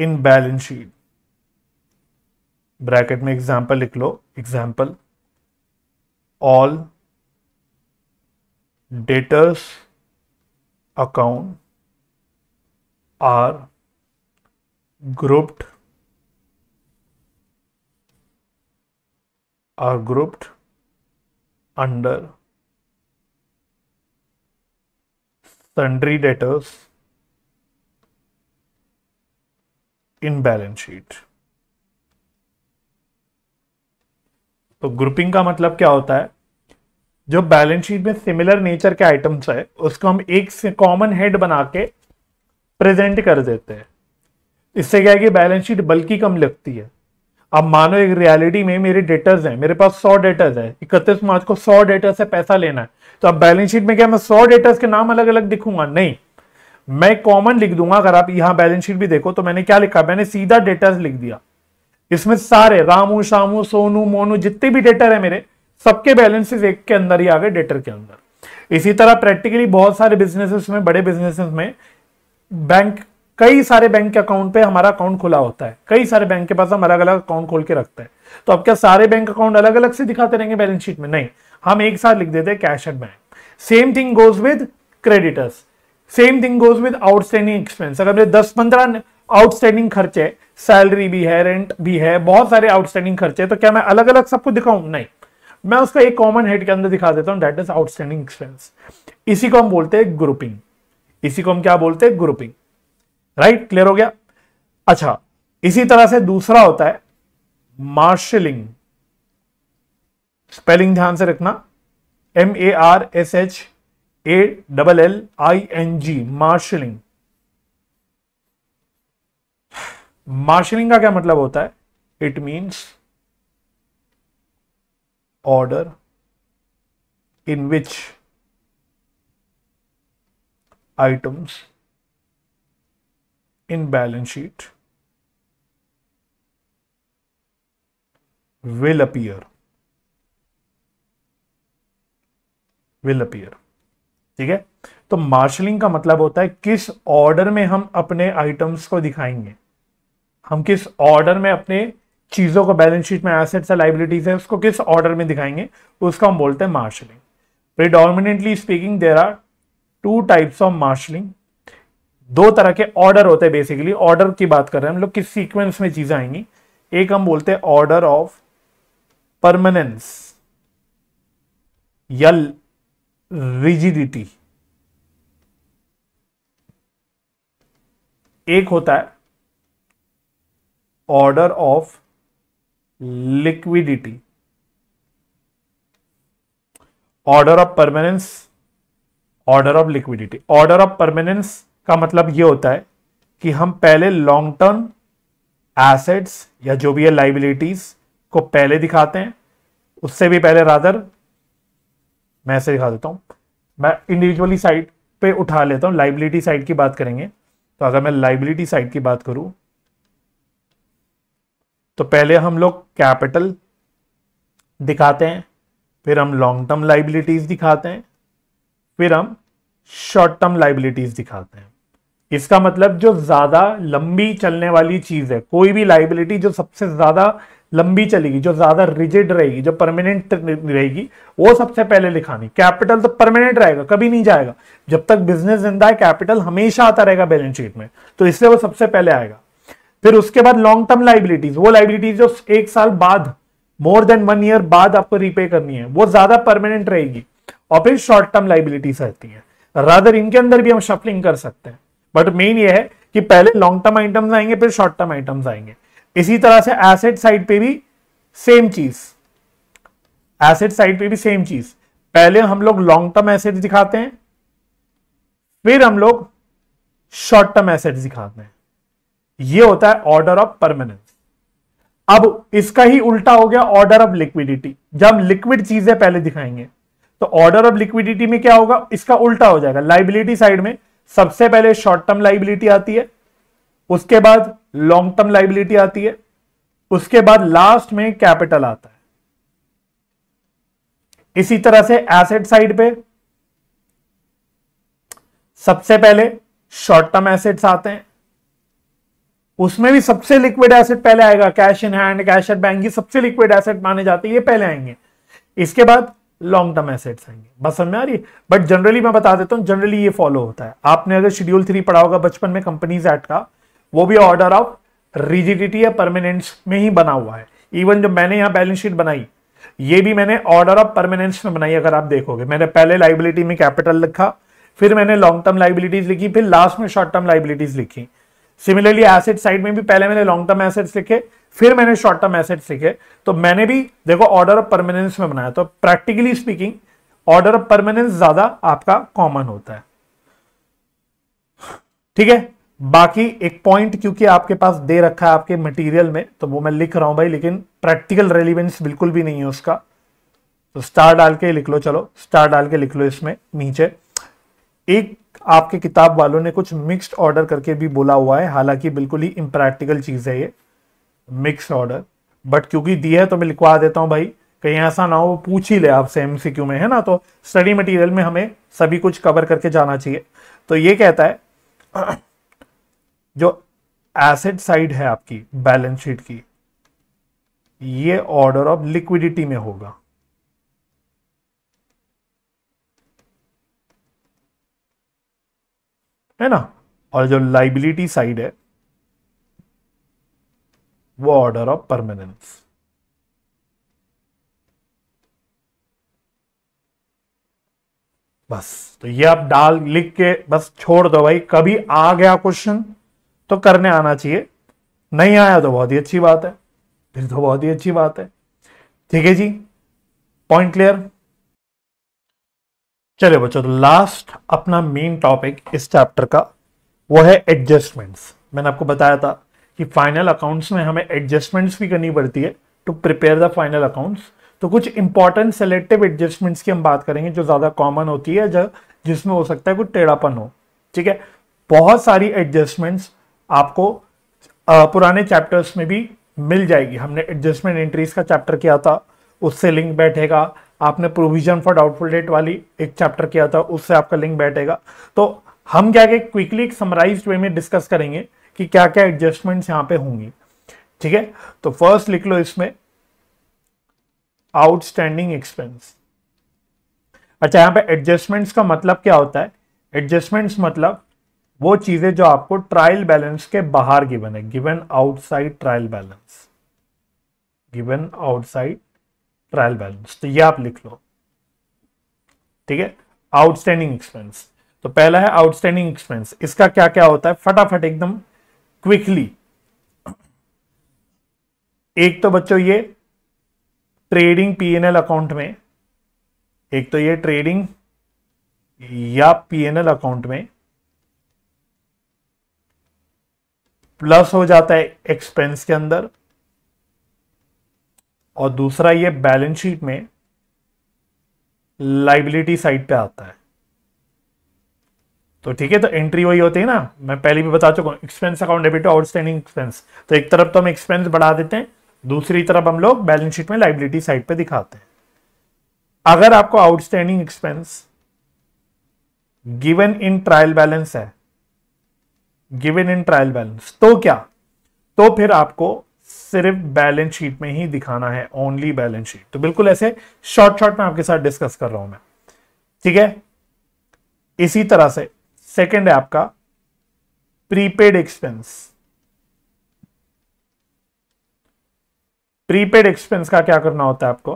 in balance sheet bracket में एग्जाम्पल लिख लो example all debtors account are grouped are grouped under sundry debtors in balance sheet तो ग्रुपिंग का मतलब क्या होता है जो बैलेंस शीट में सिमिलर नेचर के आइटम्स है उसको हम एक कॉमन हेड बना के प्रेजेंट कर देते हैं इससे क्या है कि बैलेंस शीट बल्कि कम लगती है अब मानो एक रियलिटी में मेरे डेटर्स हैं मेरे पास सौ डेटर्स है इकतीस मार्च को सौ डेटर्स से पैसा लेना है तो अब बैलेंस शीट में क्या मैं सौ डेटर्स के नाम अलग अलग दिखूंगा नहीं मैं कॉमन लिख दूंगा अगर आप यहां बैलेंस शीट भी देखो तो मैंने क्या लिखा मैंने सीधा डेटर्स लिख दिया इसमें सारे रामू शामू सोनू मोनू जितने भी डेटर है मेरे सबके बैलेंसेस एक के अंदर ही आ गए डेटर के अंदर इसी तरह प्रैक्टिकली बहुत सारे बिजनेसेस में बड़े बिजनेसेस में बैंक कई सारे बैंक के अकाउंट पे हमारा अकाउंट खुला होता है कई सारे बैंक के पास हम अलग अलग अकाउंट खोल के रखते हैं तो अब क्या सारे बैंक अकाउंट अलग अलग से दिखाते रहेंगे बैलेंस शीट में नहीं हम एक साथ लिख देते हैं cash and bank same thing goes with creditors same thing goes with outstanding expense अगर मेरे दस पंद्रह आउटस्टैंडिंग खर्चे सैलरी भी है रेंट भी है बहुत सारे आउटस्टैंडिंग खर्चे तो क्या मैं अलग अलग सबको दिखाऊं नहीं मैं उसका एक कॉमन हेड के अंदर दिखा देता हूं दैट इज आउटस्टैंडिंग एक्सपेंस इसी को हम बोलते हैं ग्रुपिंग इसी को हम क्या बोलते हैं ग्रुपिंग राइट क्लियर हो गया अच्छा इसी तरह से दूसरा होता है मार्शलिंग स्पेलिंग ध्यान से रखना M A R S H A double L I N G marshalling marshalling का क्या मतलब होता है it means order in which items in balance sheet will appear will appear ठीक है तो मार्शलिंग का मतलब होता है किस ऑर्डर में हम अपने आइटम्स को दिखाएंगे हम किस ऑर्डर में अपने चीजों को बैलेंस शीट में एसेट्स या लाइबिलिटीज है उसको किस ऑर्डर में दिखाएंगे उसका हम बोलते हैं marshalling predominantly speaking there are two types of marshalling दो तरह के ऑर्डर होते हैं बेसिकली ऑर्डर की बात कर रहे हैं हम लोग किस सीक्वेंस में चीजें आएंगी एक हम बोलते हैं ऑर्डर ऑफ परमानेंस या रिजिडिटी एक होता है order of liquidity order of permanence order of liquidity order of permanence का मतलब ये होता है कि हम पहले लॉन्ग टर्म एसेट्स या जो भी है लाइबिलिटीज को पहले दिखाते हैं उससे भी पहले रादर मैं ऐसे दिखा देता हूं मैं इंडिविजुअली साइड पे उठा लेता हूं लाइबिलिटी साइड की बात करेंगे तो अगर मैं लाइबिलिटी साइड की बात करूं तो पहले हम लोग कैपिटल दिखाते हैं फिर हम लॉन्ग टर्म लाइबिलिटीज दिखाते हैं फिर हम शॉर्ट टर्म लाइबिलिटीज दिखाते हैं इसका मतलब जो ज्यादा लंबी चलने वाली चीज है कोई भी लाइबिलिटी जो सबसे ज्यादा लंबी चलेगी जो ज्यादा रिजिड रहेगी जो परमानेंट रहेगी वो सबसे पहले लिखानी कैपिटल तो परमानेंट रहेगा कभी नहीं जाएगा जब तक बिजनेस जिंदा है कैपिटल हमेशा आता रहेगा बैलेंस शीट में तो इससे वो सबसे पहले आएगा फिर उसके बाद लॉन्ग टर्म लाइबिलिटीज वो लाइबिलिटीज जो एक साल बाद मोर देन वन ईयर बाद आपको रीपे करनी है वो ज्यादा परमानेंट रहेगी और फिर शॉर्ट टर्म लाइबिलिटीज रहती है रादर इनके अंदर भी हम शफलिंग कर सकते हैं बट मेन ये है कि पहले लॉन्ग टर्म आइटम्स आएंगे फिर शॉर्ट टर्म आइटम्स आएंगे इसी तरह से एसेट साइड पे भी सेम चीज एसेट साइड पे भी सेम चीज पहले हम लोग लॉन्ग टर्म एसेट दिखाते हैं फिर हम लोग शॉर्ट टर्म एसेट दिखाते हैं ये होता है ऑर्डर ऑफ परमानेंस अब इसका ही उल्टा हो गया ऑर्डर ऑफ लिक्विडिटी जब हम लिक्विड चीजें पहले दिखाएंगे तो ऑर्डर ऑफ लिक्विडिटी में क्या होगा इसका उल्टा हो जाएगा लाइबिलिटी साइड में सबसे पहले शॉर्ट टर्म लाइबिलिटी आती है उसके बाद लॉन्ग टर्म लाइबिलिटी आती है उसके बाद लास्ट में कैपिटल आता है इसी तरह से एसेट साइड पे सबसे पहले शॉर्ट टर्म एसेट्स आते हैं उसमें भी सबसे लिक्विड एसेट पहले आएगा cash in hand cash at bank ये सबसे लिक्विड एसेट माने जाते हैं ये पहले आएंगे इसके बाद लॉन्ग टर्म एसेट्स आएंगे बस समझ में आ रही है बट जनरली मैं बता देता हूँ जनरली ये फॉलो होता है आपने अगर शेड्यूल थ्री पढ़ा होगा बचपन में कंपनीज एक्ट का वो भी ऑर्डर ऑफ रिजिडिटी या परमानेंस में ही बना हुआ है इवन जो मैंने यहाँ बैलेंस शीट बनाई ये भी मैंने ऑर्डर ऑफ परमानेंस में बनाई अगर आप देखोगे मैंने पहले लाइबिलिटी में कैपिटल लिखा फिर मैंने लॉन्ग टर्म लाइबिलिटीज लिखी फिर लास्ट में शॉर्ट टर्म लाइबिलिटीज लिखी सिमिलरली एसेट साइड में भी पहले मैंने लॉन्ग टर्म एसेट्स लिखे फिर मैंने शॉर्ट टर्म एसेट सीखे तो मैंने भी देखो ऑर्डर ऑफ परमानेंस में बनाया तो practically speaking order of permanence ज्यादा आपका कॉमन होता है ठीक है बाकी एक पॉइंट क्योंकि आपके पास दे रखा है आपके मटेरियल में तो वो मैं लिख रहा हूं भाई लेकिन प्रैक्टिकल रेलिवेंस बिल्कुल भी नहीं है उसका तो स्टार डाल के लिख लो चलो स्टार डाल के लिख लो इसमें नीचे एक आपके किताब वालों ने कुछ मिक्स्ड ऑर्डर करके भी बोला हुआ है हालांकि बिल्कुल ही इम्प्रैक्टिकल चीज है ये मिक्स ऑर्डर बट क्योंकि दिया है तो मैं लिखवा देता हूं भाई कहीं ऐसा ना हो पूछ ही ले आपसे एमसीक्यू में है ना तो स्टडी मटेरियल में हमें सभी कुछ कवर करके जाना चाहिए तो ये कहता है जो एसेट साइड है आपकी बैलेंस शीट की ये ऑर्डर ऑफ लिक्विडिटी में होगा है ना और जो लाइबिलिटी साइड है वो ऑर्डर ऑफ परमानेंस बस तो ये आप डाल लिख के बस छोड़ दो भाई कभी आ गया क्वेश्चन तो करने आना चाहिए नहीं आया तो बहुत ही अच्छी बात है फिर तो बहुत ही अच्छी बात है ठीक है जी पॉइंट क्लियर चलिए बच्चों तो लास्ट अपना मेन टॉपिक इस चैप्टर का वो है एडजस्टमेंट्स मैंने आपको बताया था कि फाइनल अकाउंट्स में हमें एडजस्टमेंट्स भी करनी पड़ती है to prepare the final accounts तो कुछ इंपॉर्टेंट सेलेक्टिव एडजस्टमेंट्स की हम बात करेंगे जो ज़्यादा कॉमन होती है जो जिसमें हो सकता है कुछ टेढ़ापन हो ठीक है बहुत सारी एडजस्टमेंट्स आपको पुराने चैप्टर्स में भी मिल जाएगी हमने एडजस्टमेंट एंट्रीज का चैप्टर किया था उससे लिंक बैठेगा आपने प्रोविजन फॉर डाउटफुल डेट वाली एक चैप्टर किया था उससे आपका लिंक बैठेगा तो हम क्या क्विकली एक समराइज वे में डिस्कस करेंगे कि क्या क्या एडजस्टमेंट्स यहां पे होंगी ठीक है तो फर्स्ट लिख लो इसमें आउटस्टैंडिंग एक्सपेंस अच्छा यहां पे एडजस्टमेंट्स का मतलब क्या होता है एडजस्टमेंट्स मतलब वो चीजें जो आपको ट्रायल बैलेंस के बाहर गिवन है given outside trial balance given outside trial balance तो ये आप लिख लो ठीक है आउटस्टैंडिंग एक्सपेंस तो पहला है आउटस्टैंडिंग एक्सपेंस इसका क्या क्या होता है फटाफट एकदम क्विकली एक तो बच्चों ये ट्रेडिंग पीएनएल अकाउंट में एक तो ये ट्रेडिंग या पीएनएल अकाउंट में प्लस हो जाता है एक्सपेंस के अंदर और दूसरा ये बैलेंस शीट में लाइबिलिटी साइड पे आता है तो ठीक है तो एंट्री वही होती है ना मैं पहले भी बता चुका हूँ expense account debit to outstanding expense तो एक तरफ तो हम एक्सपेंस बढ़ा देते हैं दूसरी तरफ हम लोग बैलेंस शीट में लाइबिलिटी साइड पे दिखाते हैं अगर आपको outstanding expense given in trial balance है गिवन इन ट्रायल बैलेंस तो क्या तो फिर आपको सिर्फ बैलेंस शीट में ही दिखाना है ओनली बैलेंस शीट तो बिल्कुल ऐसे शॉर्ट शॉर्ट में आपके साथ डिस्कस कर रहा हूं मैं ठीक है इसी तरह से सेकेंड है आपका प्रीपेड एक्सपेंस प्रीपेड एक्सपेंस का क्या करना होता है आपको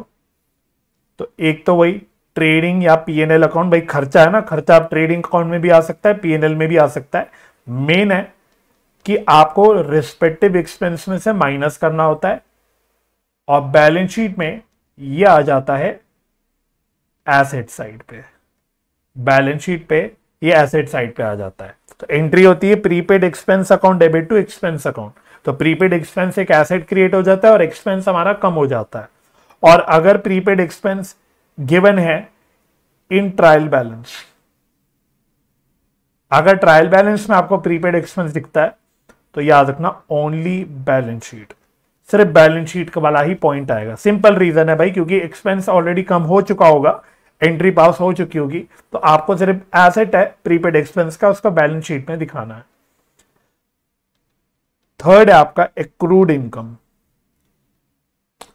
तो एक तो वही ट्रेडिंग या पीएनएल अकाउंट भाई खर्चा है ना खर्चा आप ट्रेडिंग अकाउंट में भी आ सकता है पीएनएल में भी आ सकता है मेन है कि आपको रिस्पेक्टिव एक्सपेंस में से माइनस करना होता है और बैलेंस शीट में ये आ जाता है एसेट साइड पे बैलेंस शीट पे ये एसेट साइड पे आ जाता है तो एंट्री होती है prepaid expense account debit to expense account तो प्रीपेड एक्सपेंस एक एसेट क्रिएट हो जाता है और एक्सपेंस हमारा कम हो जाता है और अगर प्रीपेड एक्सपेंस गिवन है इन ट्रायल बैलेंस अगर ट्रायल बैलेंस में आपको प्रीपेड एक्सपेंस दिखता है तो याद रखना ओनली बैलेंस शीट सिर्फ बैलेंस शीट का वाला ही पॉइंट आएगा सिंपल रीजन है भाई क्योंकि एक्सपेंस ऑलरेडी कम हो चुका होगा एंट्री पास हो चुकी होगी तो आपको सिर्फ एसेट है प्रीपेड एक्सपेंस का उसका बैलेंस शीट में दिखाना है थर्ड है आपका एक्रूड इनकम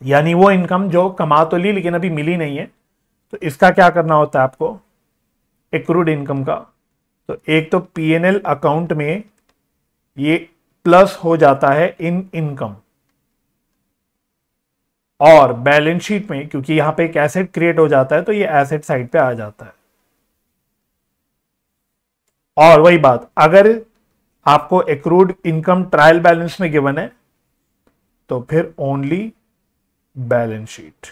यानी वो इनकम जो कमा तो ली लेकिन अभी मिली नहीं है तो इसका क्या करना होता है आपको एक्रूड इनकम का तो एक तो पीएनएल अकाउंट में ये प्लस हो जाता है इन इनकम और बैलेंस शीट में क्योंकि यहां पे एक एसेट क्रिएट हो जाता है तो ये एसेट साइड पे आ जाता है और वही बात अगर आपको एक्रूड इनकम ट्रायल बैलेंस में गिवन है तो फिर only balance sheet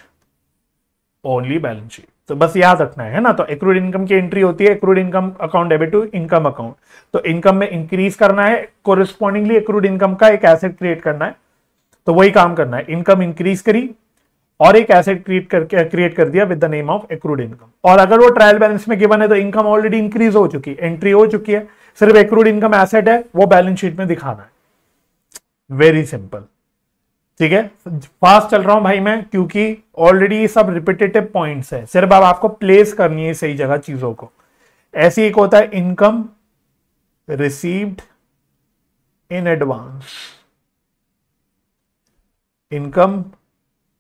only balance sheet तो बस याद रखना है ना तो एक्रूड इनकम की एंट्री होती है accrued income account debit to income account तो इनकम में इंक्रीज करना है कोरिस्पॉन्डिंगली एक्रूड इनकम का एक एसेट क्रिएट करना है तो वही काम करना है इनकम इंक्रीज करी और एक एसेट क्रिएट करके क्रिएट कर दिया with the name of accrued income और अगर वो ट्रायल बैलेंस में गिवन है तो इनकम ऑलरेडी इंक्रीज हो चुकी है एंट्री हो चुकी है सिर्फ एक्रूड इनकम एसेट है वो बैलेंस शीट में दिखाना है वेरी सिंपल ठीक है फास्ट चल रहा हूं भाई मैं क्योंकि ऑलरेडी ये सब रिपीटेटिव पॉइंट्स है सिर्फ अब आपको प्लेस करनी है सही जगह चीजों को ऐसी एक होता है income received in advance income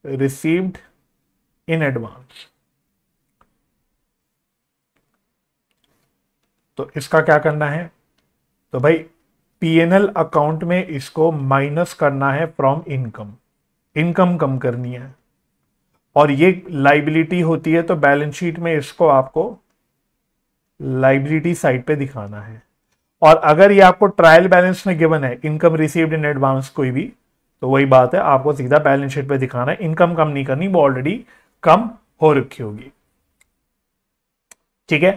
received in advance तो इसका क्या करना है तो भाई पीएनएल अकाउंट में इसको माइनस करना है फ्रॉम इनकम इनकम कम करनी है और ये लाइबिलिटी होती है तो बैलेंस शीट में इसको आपको लाइबिलिटी साइड पे दिखाना है और अगर ये आपको ट्रायल बैलेंस में गिवन है इनकम रिसीव्ड इन एडवांस कोई भी तो वही बात है आपको सीधा बैलेंस शीट पे दिखाना है इनकम कम नहीं करनी वो ऑलरेडी कम हो रखी होगी ठीक है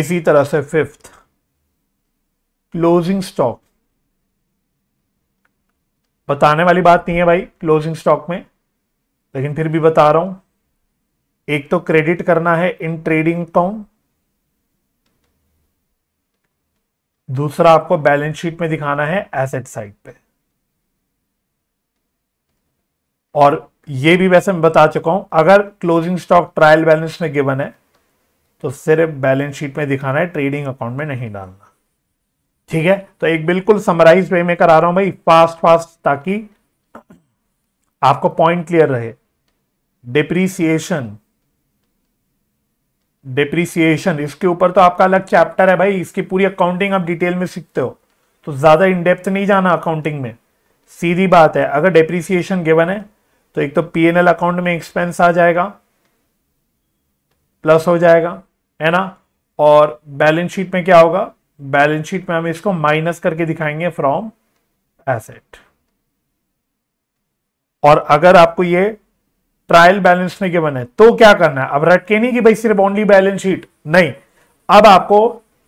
इसी तरह से फिफ्थ क्लोजिंग स्टॉक बताने वाली बात नहीं है भाई क्लोजिंग स्टॉक में लेकिन फिर भी बता रहा हूं एक तो क्रेडिट करना है इन ट्रेडिंग अकाउंट दूसरा आपको बैलेंस शीट में दिखाना है एसेट साइड पे और ये भी वैसे मैं बता चुका हूं अगर क्लोजिंग स्टॉक ट्रायल बैलेंस में गिवन है तो सिर्फ बैलेंस शीट में दिखाना है ट्रेडिंग अकाउंट में नहीं डालना ठीक है तो एक बिल्कुल समराइज वे में करा रहा हूं भाई फास्ट फास्ट ताकि आपको पॉइंट क्लियर रहे डिप्रीसिएशन डिप्रीसिएशन इसके ऊपर तो आपका अलग चैप्टर है भाई इसकी पूरी अकाउंटिंग आप डिटेल में सीखते हो तो ज्यादा इनडेप्थ नहीं जाना अकाउंटिंग में सीधी बात है अगर डिप्रीसिएशन गिवन है तो एक तो पीएनएल अकाउंट में एक्सपेंस आ जाएगा प्लस हो जाएगा है ना और बैलेंस शीट में क्या होगा बैलेंस शीट में हम इसको माइनस करके दिखाएंगे फ्रॉम एसेट और अगर आपको ये ट्रायल बैलेंस में गिवन है तो क्या करना है अब रटके नहीं कि भाई सिर्फ ओनली बैलेंस शीट नहीं अब आपको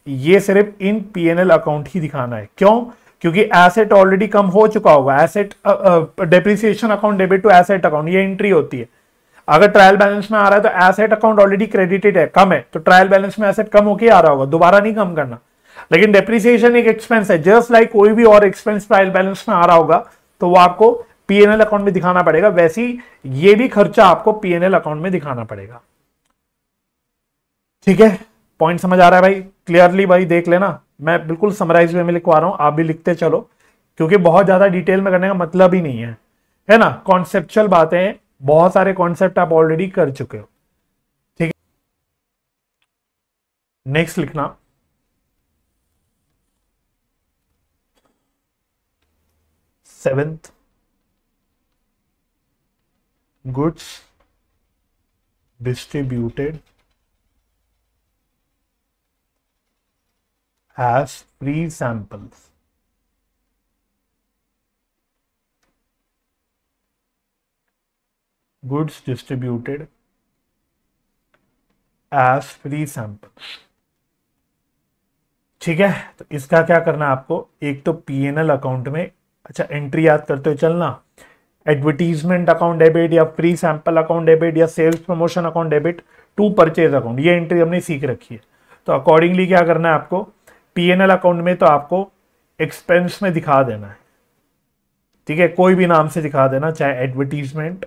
ये सिर्फ इन पीएनएल अकाउंट ही दिखाना है क्यों क्योंकि एसेट ऑलरेडी कम हो चुका होगा asset depreciation account debit to asset account ये एंट्री होती है अगर ट्रायल बैलेंस में आ रहा है तो एसेट अकाउंट ऑलरेडी क्रेडिटेड है कम है तो ट्रायल बैलेंस में एसेट कम होकर आ रहा होगा दोबारा नहीं कम करना लेकिन डेप्रिसिएशन एक एक्सपेंस है जस्ट लाइक like कोई भी और एक्सपेंस ट्रायल बैलेंस में आ रहा होगा तो वो आपको पीएनएल अकाउंट में दिखाना पड़ेगा वैसी ये भी खर्चा आपको पीएनएल अकाउंट में दिखाना पड़ेगा ठीक है पॉइंट समझ आ रहा है भाई क्लियरली भाई देख लेना मैं बिल्कुल समराइज में लिखवा रहा हूँ आप भी लिखते चलो क्योंकि बहुत ज़्यादा डिटेल में करने का मतलब ही नहीं है है ना कॉन्सेप्चुअल बातें बहुत सारे कॉन्सेप्ट आप ऑलरेडी कर चुके हो ठीक है नेक्स्ट लिखना seventh goods distributed as free samples. Goods distributed as free samples. ठीक है तो इसका क्या करना है आपको एक तो पीएनएल अकाउंट में अच्छा एंट्री याद करते हो चलना एडवर्टीजमेंट अकाउंट डेबिट या फ्री सैंपल अकाउंट डेबिट या sales promotion account debit to purchase account ये एंट्री हमने सीख रखी है तो अकॉर्डिंगली क्या करना है आपको पीएनएल अकाउंट में तो आपको एक्सपेंस में दिखा देना है ठीक है कोई भी नाम से दिखा देना चाहे एडवर्टीजमेंट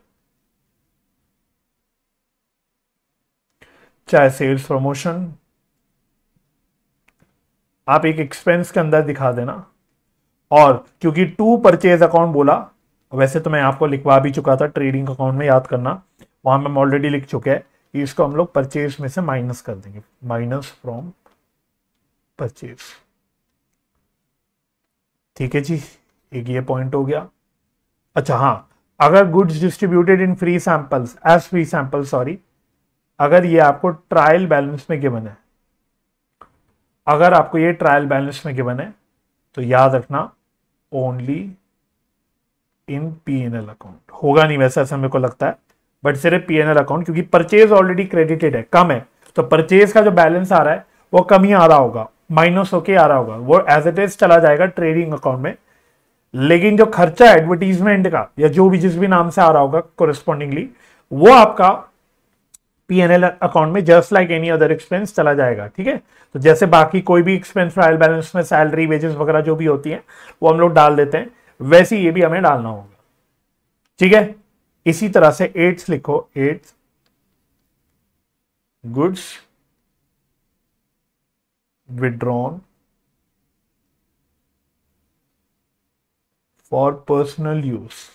चाहे सेल्स प्रमोशन आप एक एक्सपेंस के अंदर दिखा देना और क्योंकि टू परचेज अकाउंट बोला वैसे तो मैं आपको लिखवा भी चुका था ट्रेडिंग अकाउंट में याद करना वहां में हम ऑलरेडी लिख चुके हैं इसको हम लोग परचेज में से माइनस कर देंगे माइनस फ्रॉम परचेज ठीक है जी एक ये पॉइंट हो गया अच्छा हाँ अगर goods distributed in free samples as free sample sorry अगर ये आपको ट्रायल बैलेंस में गिवन है अगर आपको ये ट्रायल बैलेंस में गिवन है तो याद रखना only in P N L account होगा नहीं वैसा ऐसा मेरे को लगता है बट सिर्फ पी एन एल अकाउंट क्योंकि परचेज ऑलरेडी क्रेडिटेड है कम है तो परचेज का जो बैलेंस आ रहा है वो कम ही आ रहा होगा माइनस होके आ रहा होगा वो एज इट इज चला जाएगा ट्रेडिंग अकाउंट में लेकिन जो खर्चा एडवर्टीजमेंट का या जो भी जिस भी नाम से आ रहा होगा कोरिस्पॉन्डिंगली वो आपका पीएनएल अकाउंट में just like any other expense चला जाएगा ठीक है तो जैसे बाकी कोई भी एक्सपेंस ट्रायल बैलेंस में सैलरी वेजेस वगैरह जो भी होती है वो हम लोग डाल देते हैं वैसे ये भी हमें डालना होगा ठीक है इसी तरह से एड्स लिखो eighth goods withdrawn for personal use.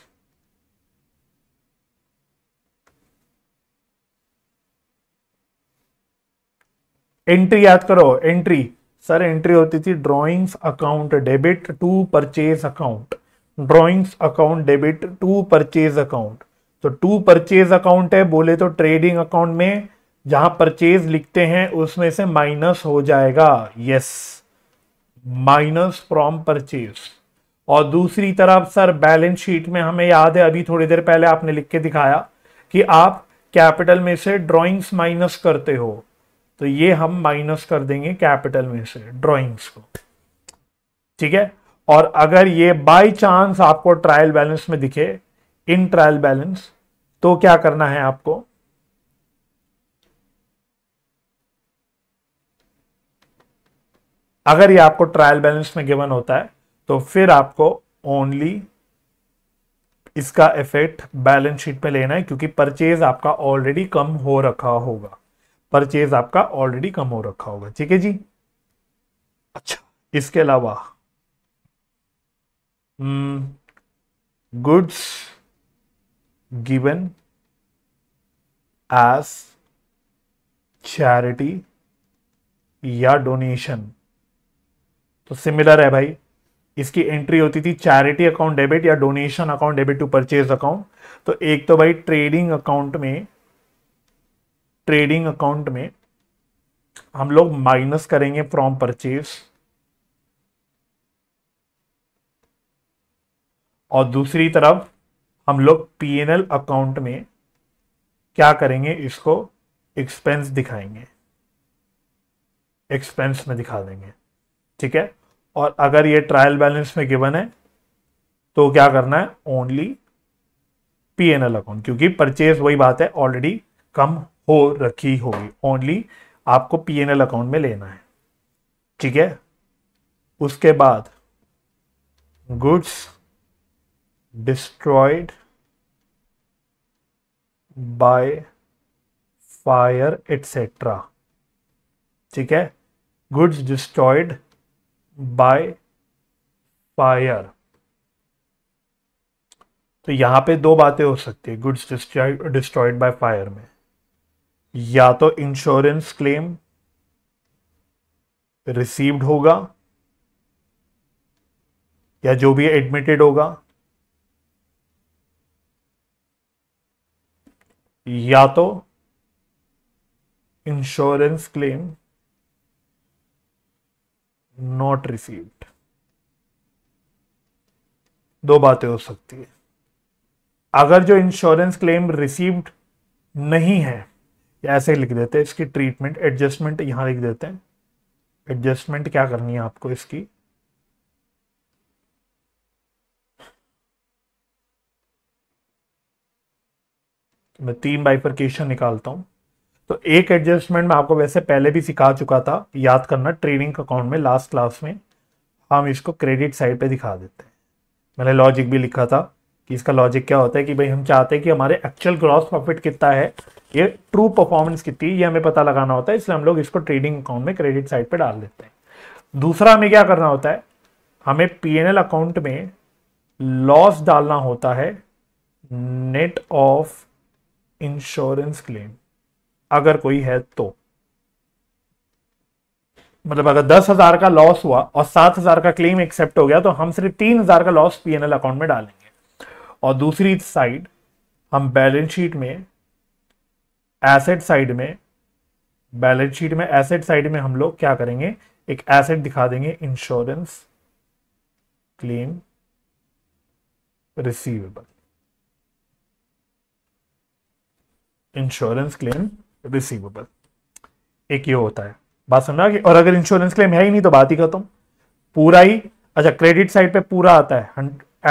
Entry याद करो एंट्री सर एंट्री होती थी drawings account debit to purchase account drawings account debit to purchase account तो टू परचेज अकाउंट है बोले तो ट्रेडिंग अकाउंट में जहां परचेज लिखते हैं उसमें से माइनस हो जाएगा यस माइनस फ्रॉम परचेज और दूसरी तरफ सर बैलेंस शीट में हमें याद है अभी थोड़ी देर पहले आपने लिख के दिखाया कि आप कैपिटल में से ड्राइंग्स माइनस करते हो तो ये हम माइनस कर देंगे कैपिटल में से ड्राइंग्स को ठीक है और अगर ये बाय चांस आपको ट्रायल बैलेंस में दिखे इन ट्रायल बैलेंस तो क्या करना है आपको अगर ये आपको ट्रायल बैलेंस में गिवन होता है तो फिर आपको ओनली इसका इफेक्ट बैलेंस शीट में लेना है क्योंकि परचेज आपका ऑलरेडी कम हो रखा होगा परचेज आपका ऑलरेडी कम हो रखा होगा ठीक है जी अच्छा इसके अलावा गुड्स गिवन एज चैरिटी या डोनेशन तो सिमिलर है भाई इसकी एंट्री होती थी चैरिटी अकाउंट डेबिट या donation account debit to purchase account तो एक तो भाई ट्रेडिंग अकाउंट में ट्रेडिंग अकाउंट में हम लोग माइनस करेंगे फ्रॉम परचेज और दूसरी तरफ हम लोग पीएनएल अकाउंट में क्या करेंगे इसको एक्सपेंस दिखाएंगे एक्सपेंस में दिखा देंगे ठीक है और अगर ये ट्रायल बैलेंस में गिवन है तो क्या करना है only P N L account क्योंकि परचेज वही बात है ऑलरेडी कम हो रखी होगी ओनली आपको पी एन एल अकाउंट में लेना है ठीक है उसके बाद goods destroyed by fire etcetera ठीक है गुड्स डिस्ट्रॉयड बाय फायर तो यहां पे दो बातें हो सकती है गुड्स डिस्ट्रॉयड बाय फायर में या तो इंश्योरेंस क्लेम रिसीव्ड होगा या जो भी एडमिटेड होगा या तो इंश्योरेंस क्लेम नॉट रिसीव्ड दो बातें हो सकती है अगर जो इंश्योरेंस क्लेम रिसीव्ड नहीं है ऐसे लिख देते हैं इसकी ट्रीटमेंट एडजस्टमेंट यहां लिख देते हैं एडजस्टमेंट क्या करनी है आपको इसकी मैं तीन बाइफर्केशन निकालता हूं तो एक एडजस्टमेंट मैं आपको वैसे पहले भी सिखा चुका था याद करना ट्रेडिंग अकाउंट में लास्ट क्लास में हम इसको क्रेडिट साइड पे दिखा देते हैं मैंने लॉजिक भी लिखा था कि इसका लॉजिक क्या होता है कि भाई हम चाहते हैं कि हमारे एक्चुअल ग्रॉस प्रॉफिट कितना है ये ट्रू परफॉर्मेंस कितनी ये हमें पता लगाना होता है इसलिए हम लोग इसको ट्रेडिंग अकाउंट में क्रेडिट साइड पे डाल देते हैं दूसरा हमें क्या करना होता है हमें पी अकाउंट में लॉस डालना होता है नेट ऑफ इंश्योरेंस क्लेम अगर कोई है तो मतलब अगर दस हजार का लॉस हुआ और सात हजार का क्लेम एक्सेप्ट हो गया तो हम सिर्फ तीन हजार का लॉस पीएनएल अकाउंट में डालेंगे और दूसरी साइड हम बैलेंस शीट में एसेट साइड में बैलेंस शीट में एसेट साइड में हम लोग क्या करेंगे एक एसेट दिखा देंगे insurance claim receivable insurance claim receivable एक ये होता है बात समझा रहा और अगर इंश्योरेंस क्लेम है ही नहीं तो बात ही खत्म पूरा ही अच्छा क्रेडिट साइड पे पूरा आता है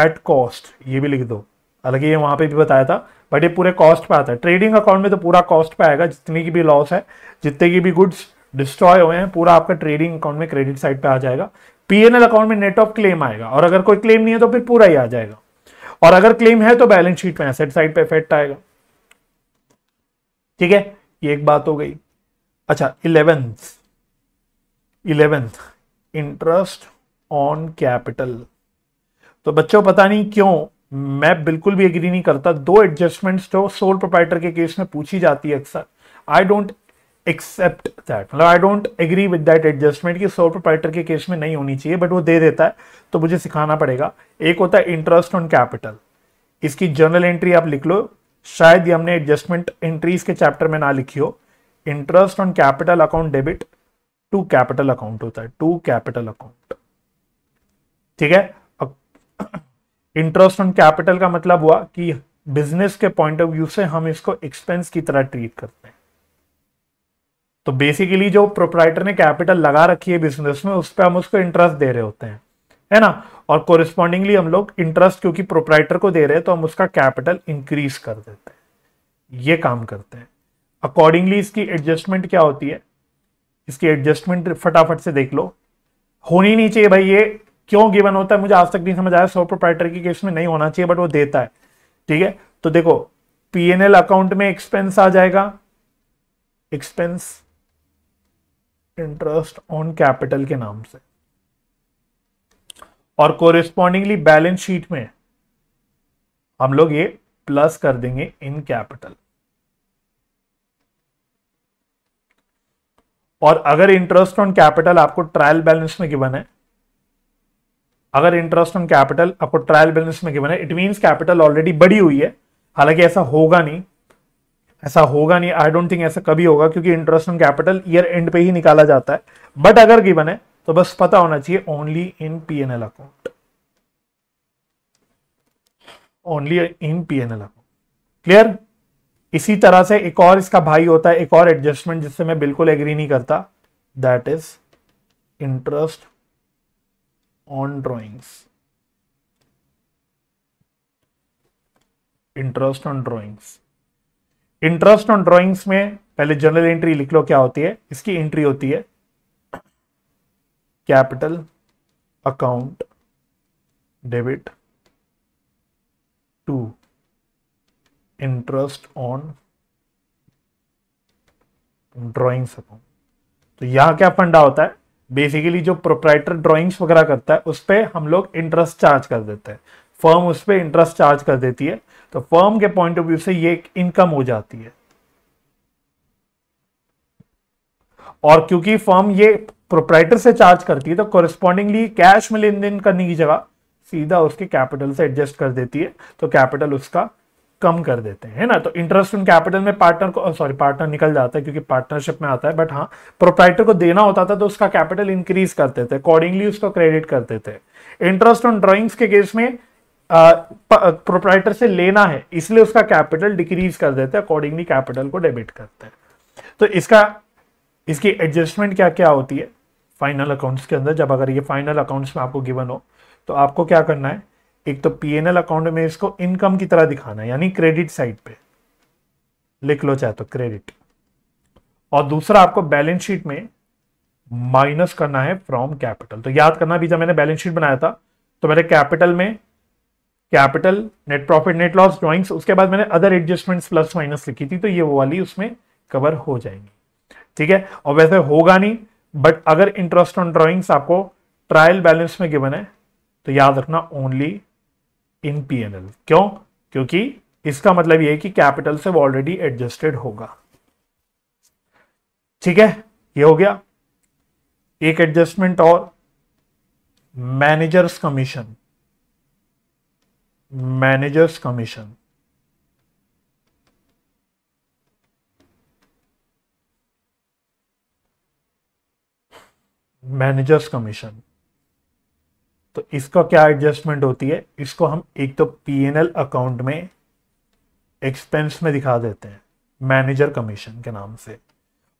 एट कॉस्ट ये भी लिख दो हालांकि ये वहां पे भी बताया था बट ये पूरे कॉस्ट पे आता है ट्रेडिंग अकाउंट में तो पूरा कॉस्ट पे आएगा जितनी की भी लॉस है जितने की भी गुड्स डिस्ट्रॉय हुए हैं पूरा आपका ट्रेडिंग अकाउंट में क्रेडिट साइड पे आ जाएगा पीएनएल अकाउंट में नेट ऑफ क्लेम आएगा और अगर कोई क्लेम नहीं है तो फिर पूरा ही आ जाएगा और अगर क्लेम है तो बैलेंस शीट में एसेट साइड पे इफेक्ट आएगा ठीक है ये एक बात हो गई अच्छा eleventh eleventh interest on capital तो बच्चों पता नहीं क्यों मैं बिल्कुल भी एग्री नहीं करता दो एडजस्टमेंट्स जो सोल प्रोपाइटर के केस में पूछी जाती है अक्सर आई डोंट एक्सेप्ट दैट मतलब I don't agree with that adjustment कि सोल प्रोपाइटर के केस में नहीं होनी चाहिए बट वो दे देता है तो मुझे सिखाना पड़ेगा एक होता है इंटरेस्ट ऑन कैपिटल इसकी जर्नल एंट्री आप लिख लो शायद ये हमने एडजस्टमेंट एंट्रीज के चैप्टर में ना लिखी हो interest on capital account debit to capital account होता है टू कैपिटल अकाउंट ठीक है इंटरेस्ट ऑन कैपिटल का मतलब हुआ कि बिजनेस के पॉइंट ऑफ व्यू से हम इसको एक्सपेंस की तरह ट्रीट करते हैं तो बेसिकली जो प्रोपराइटर ने कैपिटल लगा रखी है बिजनेस में उस पर हम उसको इंटरेस्ट दे रहे होते हैं है ना और कोरिस्पॉन्डिंगली हम लोग इंटरेस्ट क्योंकि प्रोपराइटर को दे रहे हैं तो हम उसका कैपिटल इंक्रीज कर देते हैं ये काम करते हैं अकॉर्डिंगली इसकी एडजस्टमेंट क्या होती है इसकी एडजस्टमेंट फटाफट से देख लो होनी नहीं चाहिए भाई ये क्यों गिवन होता है मुझे आज तक नहीं समझ आया सो प्रोपराइटर की केस में नहीं होना चाहिए बट वो देता है ठीक है तो देखो पीएनएल अकाउंट में एक्सपेंस आ जाएगा एक्सपेंस इंटरेस्ट ऑन कैपिटल के नाम से और कोरिस्पॉन्डिंगली बैलेंस शीट में हम लोग ये प्लस कर देंगे इन कैपिटल और अगर इंटरेस्ट ऑन कैपिटल आपको ट्रायल बैलेंस में गिवन है अगर इंटरेस्ट ऑन कैपिटल आपको ट्रायल बैलेंस में गिवन है इट मींस कैपिटल ऑलरेडी बड़ी हुई है हालांकि ऐसा होगा नहीं ऐसा होगा नहीं आई डोंट थिंक ऐसा कभी होगा क्योंकि interest on capital year end पे ही निकाला जाता है बट अगर गिवन है तो बस पता होना चाहिए only in P N L account only in P N L account clear इसी तरह से एक और इसका भाई होता है एक और एडजस्टमेंट जिससे मैं बिल्कुल एग्री नहीं करता that is interest on drawings interest on drawings interest on drawings में पहले जनरल एंट्री लिख लो क्या होती है इसकी एंट्री होती है capital account debit to interest on drawings account तो यहां क्या फंडा होता है बेसिकली जो प्रोप्राइटर ड्रॉइंग्स वगैरह करता है उस पर हम लोग इंटरेस्ट चार्ज कर देते हैं फर्म उस पर इंटरेस्ट चार्ज कर देती है तो फर्म के पॉइंट ऑफ व्यू से ये एक इनकम हो जाती है और क्योंकि फर्म ये प्रोप्राइटर से चार्ज करती है तो कॉरेस्पॉन्डिंगली कैश में लेन देन करने की जगह सीधा उसके कैपिटल से एडजस्ट कर देती है तो कैपिटल उसका कम कर देते हैं ना तो इंटरेस्ट उन कैपिटल में पार्टनर को सॉरी पार्टनर निकल जाता है क्योंकि पार्टनरशिप में आता है बट हाँ प्रोप्राइटर को देना होता था तो उसका कैपिटल इंक्रीज करते थे अकॉर्डिंगली उसको क्रेडिट करते थे इंटरेस्ट ऑन ड्रॉइंग्स के केस में प्रोप्राइटर से लेना है इसलिए उसका कैपिटल डिक्रीज कर देते हैं अकॉर्डिंगली कैपिटल को डेबिट करते हैं तो इसका इसकी एडजस्टमेंट क्या क्या होती है फाइनल अकाउंट्स के अंदर जब अगर ये फाइनल अकाउंट्स में आपको गिवन हो तो आपको क्या करना है एक तो पी अकाउंट में इसको इनकम की तरह दिखाना है यानी क्रेडिट साइड पे लिख लो चाहे तो क्रेडिट और दूसरा आपको बैलेंस शीट में माइनस करना है फ्रॉम कैपिटल तो याद करना भी जब मैंने बैलेंस शीट बनाया था तो मैंने कैपिटल में capital net profit net loss drawings उसके बाद मैंने अदर एडजस्टमेंट्स प्लस माइनस लिखी थी तो ये वो वाली उसमें कवर हो जाएंगी ठीक है और वैसे होगा नहीं बट अगर इंटरेस्ट ऑन ड्रॉइंग्स आपको ट्रायल बैलेंस में गिवन है तो याद रखना ओनली इन पीएनएल क्यों क्योंकि इसका मतलब यह है कि कैपिटल से वो ऑलरेडी एडजस्टेड होगा ठीक है ये हो गया एक एडजस्टमेंट और manager's commission manager's commission manager's commission तो इसका क्या एडजस्टमेंट होती है इसको हम एक तो पीएनएल अकाउंट में एक्सपेंस में दिखा देते हैं मैनेजर कमीशन के नाम से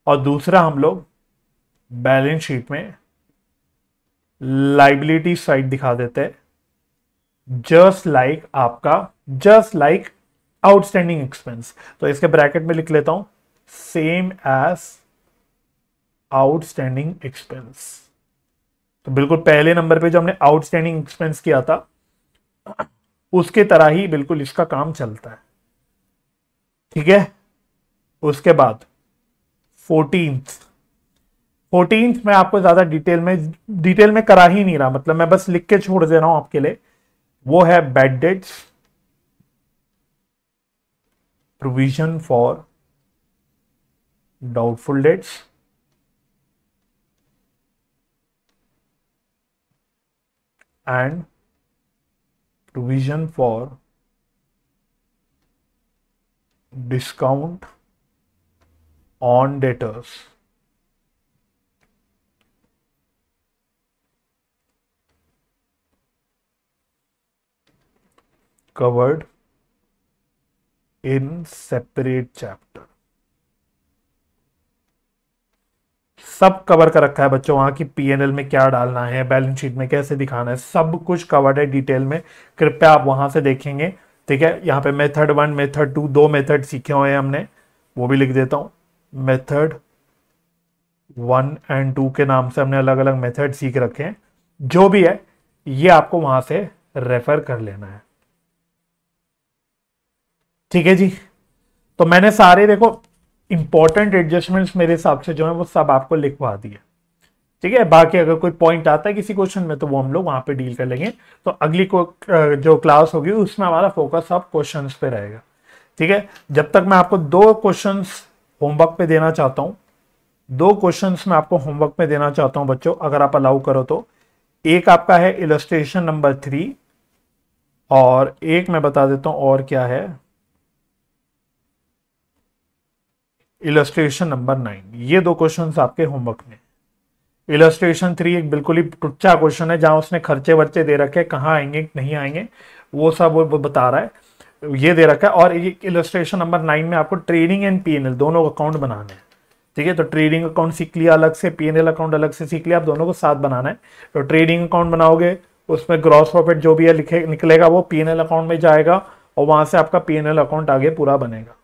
और दूसरा हम लोग बैलेंस शीट में लाइबिलिटी साइड दिखा देते हैं जस्ट लाइक आपका जस्ट लाइक आउटस्टैंडिंग एक्सपेंस तो इसके ब्रैकेट में लिख लेता हूं सेम एज आउटस्टैंडिंग एक्सपेंस तो बिल्कुल पहले नंबर पे जो हमने आउटस्टैंडिंग एक्सपेंस किया था उसके तरह ही बिल्कुल इसका काम चलता है ठीक है उसके बाद फोर्टीन फोर्टीन मैं आपको ज्यादा डिटेल में डिटेल में करा ही नहीं रहा मतलब मैं बस लिख के छोड़ दे रहा हूं आपके लिए वो है bad debts provision for doubtful debts and provision for discount on debtors covered in separate chapter सब कवर कर रखा है बच्चों वहां की पीएनएल में क्या डालना है बैलेंस शीट में कैसे दिखाना है सब कुछ कवर्ड है डिटेल में कृपया आप वहां से देखेंगे ठीक है यहाँ पे मेथड वन मेथड टू दो मेथड सीखे हुए हैं हमने वो भी लिख देता हूं मेथड वन एंड टू के नाम से हमने अलग अलग मेथड सीख रखे हैं जो भी है ये आपको वहां से रेफर कर लेना है ठीक है जी तो मैंने सारे देखो इंपॉर्टेंट एडजस्टमेंट्स मेरे हिसाब से जो है वो सब आपको लिखवा दिए ठीक है बाकी अगर कोई पॉइंट आता है किसी क्वेश्चन में तो वो हम लोग वहां पे डील कर लेंगे तो अगली को जो क्लास होगी उसमें हमारा फोकस अब क्वेश्चन पे रहेगा ठीक है जब तक मैं आपको दो क्वेश्चन होमवर्क पे देना चाहता हूँ दो क्वेश्चन मैं आपको होमवर्क में देना चाहता हूँ बच्चों अगर आप अलाउ करो तो एक आपका है इलस्ट्रेशन नंबर थ्री और एक मैं बता देता हूँ और क्या है इलस्ट्रेशन नंबर नाइन ये दो क्वेश्चन आपके होमवर्क में इलस्ट्रेशन थ्री एक बिल्कुल ही टुच्चा क्वेश्चन है जहां उसने खर्चे वर्चे दे रखे कहाँ आएंगे नहीं आएंगे वो सब वो बता रहा है ये दे रखा है और इलस्ट्रेशन नंबर नाइन में आपको ट्रेडिंग एंड पीएनएल दोनों अकाउंट बनाने हैं ठीक है तो ट्रेडिंग अकाउंट सीख लिया अलग से पीएनएल अकाउंट अलग से सीख लिया आप दोनों को साथ बनाना है तो ट्रेडिंग अकाउंट बनाओगे उसमें ग्रॉस प्रॉफिट जो भी है लिखे निकलेगा वो पीएनएल अकाउंट में जाएगा और वहां से आपका पीएनएल अकाउंट आगे पूरा बनेगा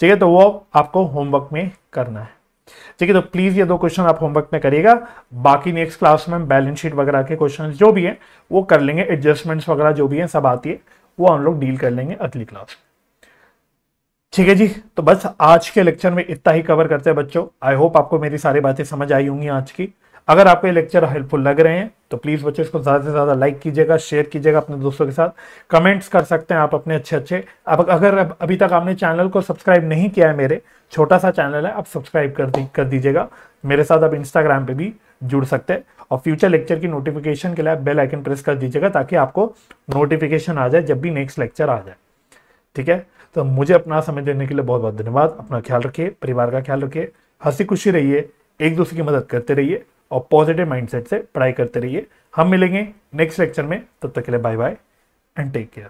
ठीक है तो वो आपको होमवर्क में करना है ठीक है तो प्लीज ये दो क्वेश्चन आप होमवर्क में करिएगा बाकी नेक्स्ट क्लास में बैलेंस शीट वगैरह के क्वेश्चन जो भी है वो कर लेंगे एडजस्टमेंट्स वगैरह जो भी है सब आती है वो हम लोग डील कर लेंगे अगली क्लास में ठीक है जी तो बस आज के लेक्चर में इतना ही कवर करते हैं बच्चों आई होप आपको मेरी सारी बातें समझ आई होंगी आज की अगर आपको ये लेक्चर हेल्पफुल लग रहे हैं तो प्लीज़ बच्चों इसको ज़्यादा से ज़्यादा लाइक कीजिएगा शेयर कीजिएगा अपने दोस्तों के साथ कमेंट्स कर सकते हैं आप अपने अच्छे अच्छे अब अगर अभी तक आपने चैनल को सब्सक्राइब नहीं किया है मेरे छोटा सा चैनल है आप सब्सक्राइब कर दी कर दीजिएगा मेरे साथ आप इंस्टाग्राम पर भी जुड़ सकते हैं और फ्यूचर लेक्चर की नोटिफिकेशन के लिए आप बेल आइकन प्रेस कर दीजिएगा ताकि आपको नोटिफिकेशन आ जाए जब भी नेक्स्ट लेक्चर आ जाए ठीक है तो मुझे अपना समय देने के लिए बहुत बहुत धन्यवाद अपना ख्याल रखिए परिवार का ख्याल रखिए हंसी खुशी रहिए एक दूसरे की मदद करते रहिए और पॉजिटिव माइंडसेट से पढ़ाई करते रहिए हम मिलेंगे नेक्स्ट लेक्चर में तब तक के लिए bye bye and take care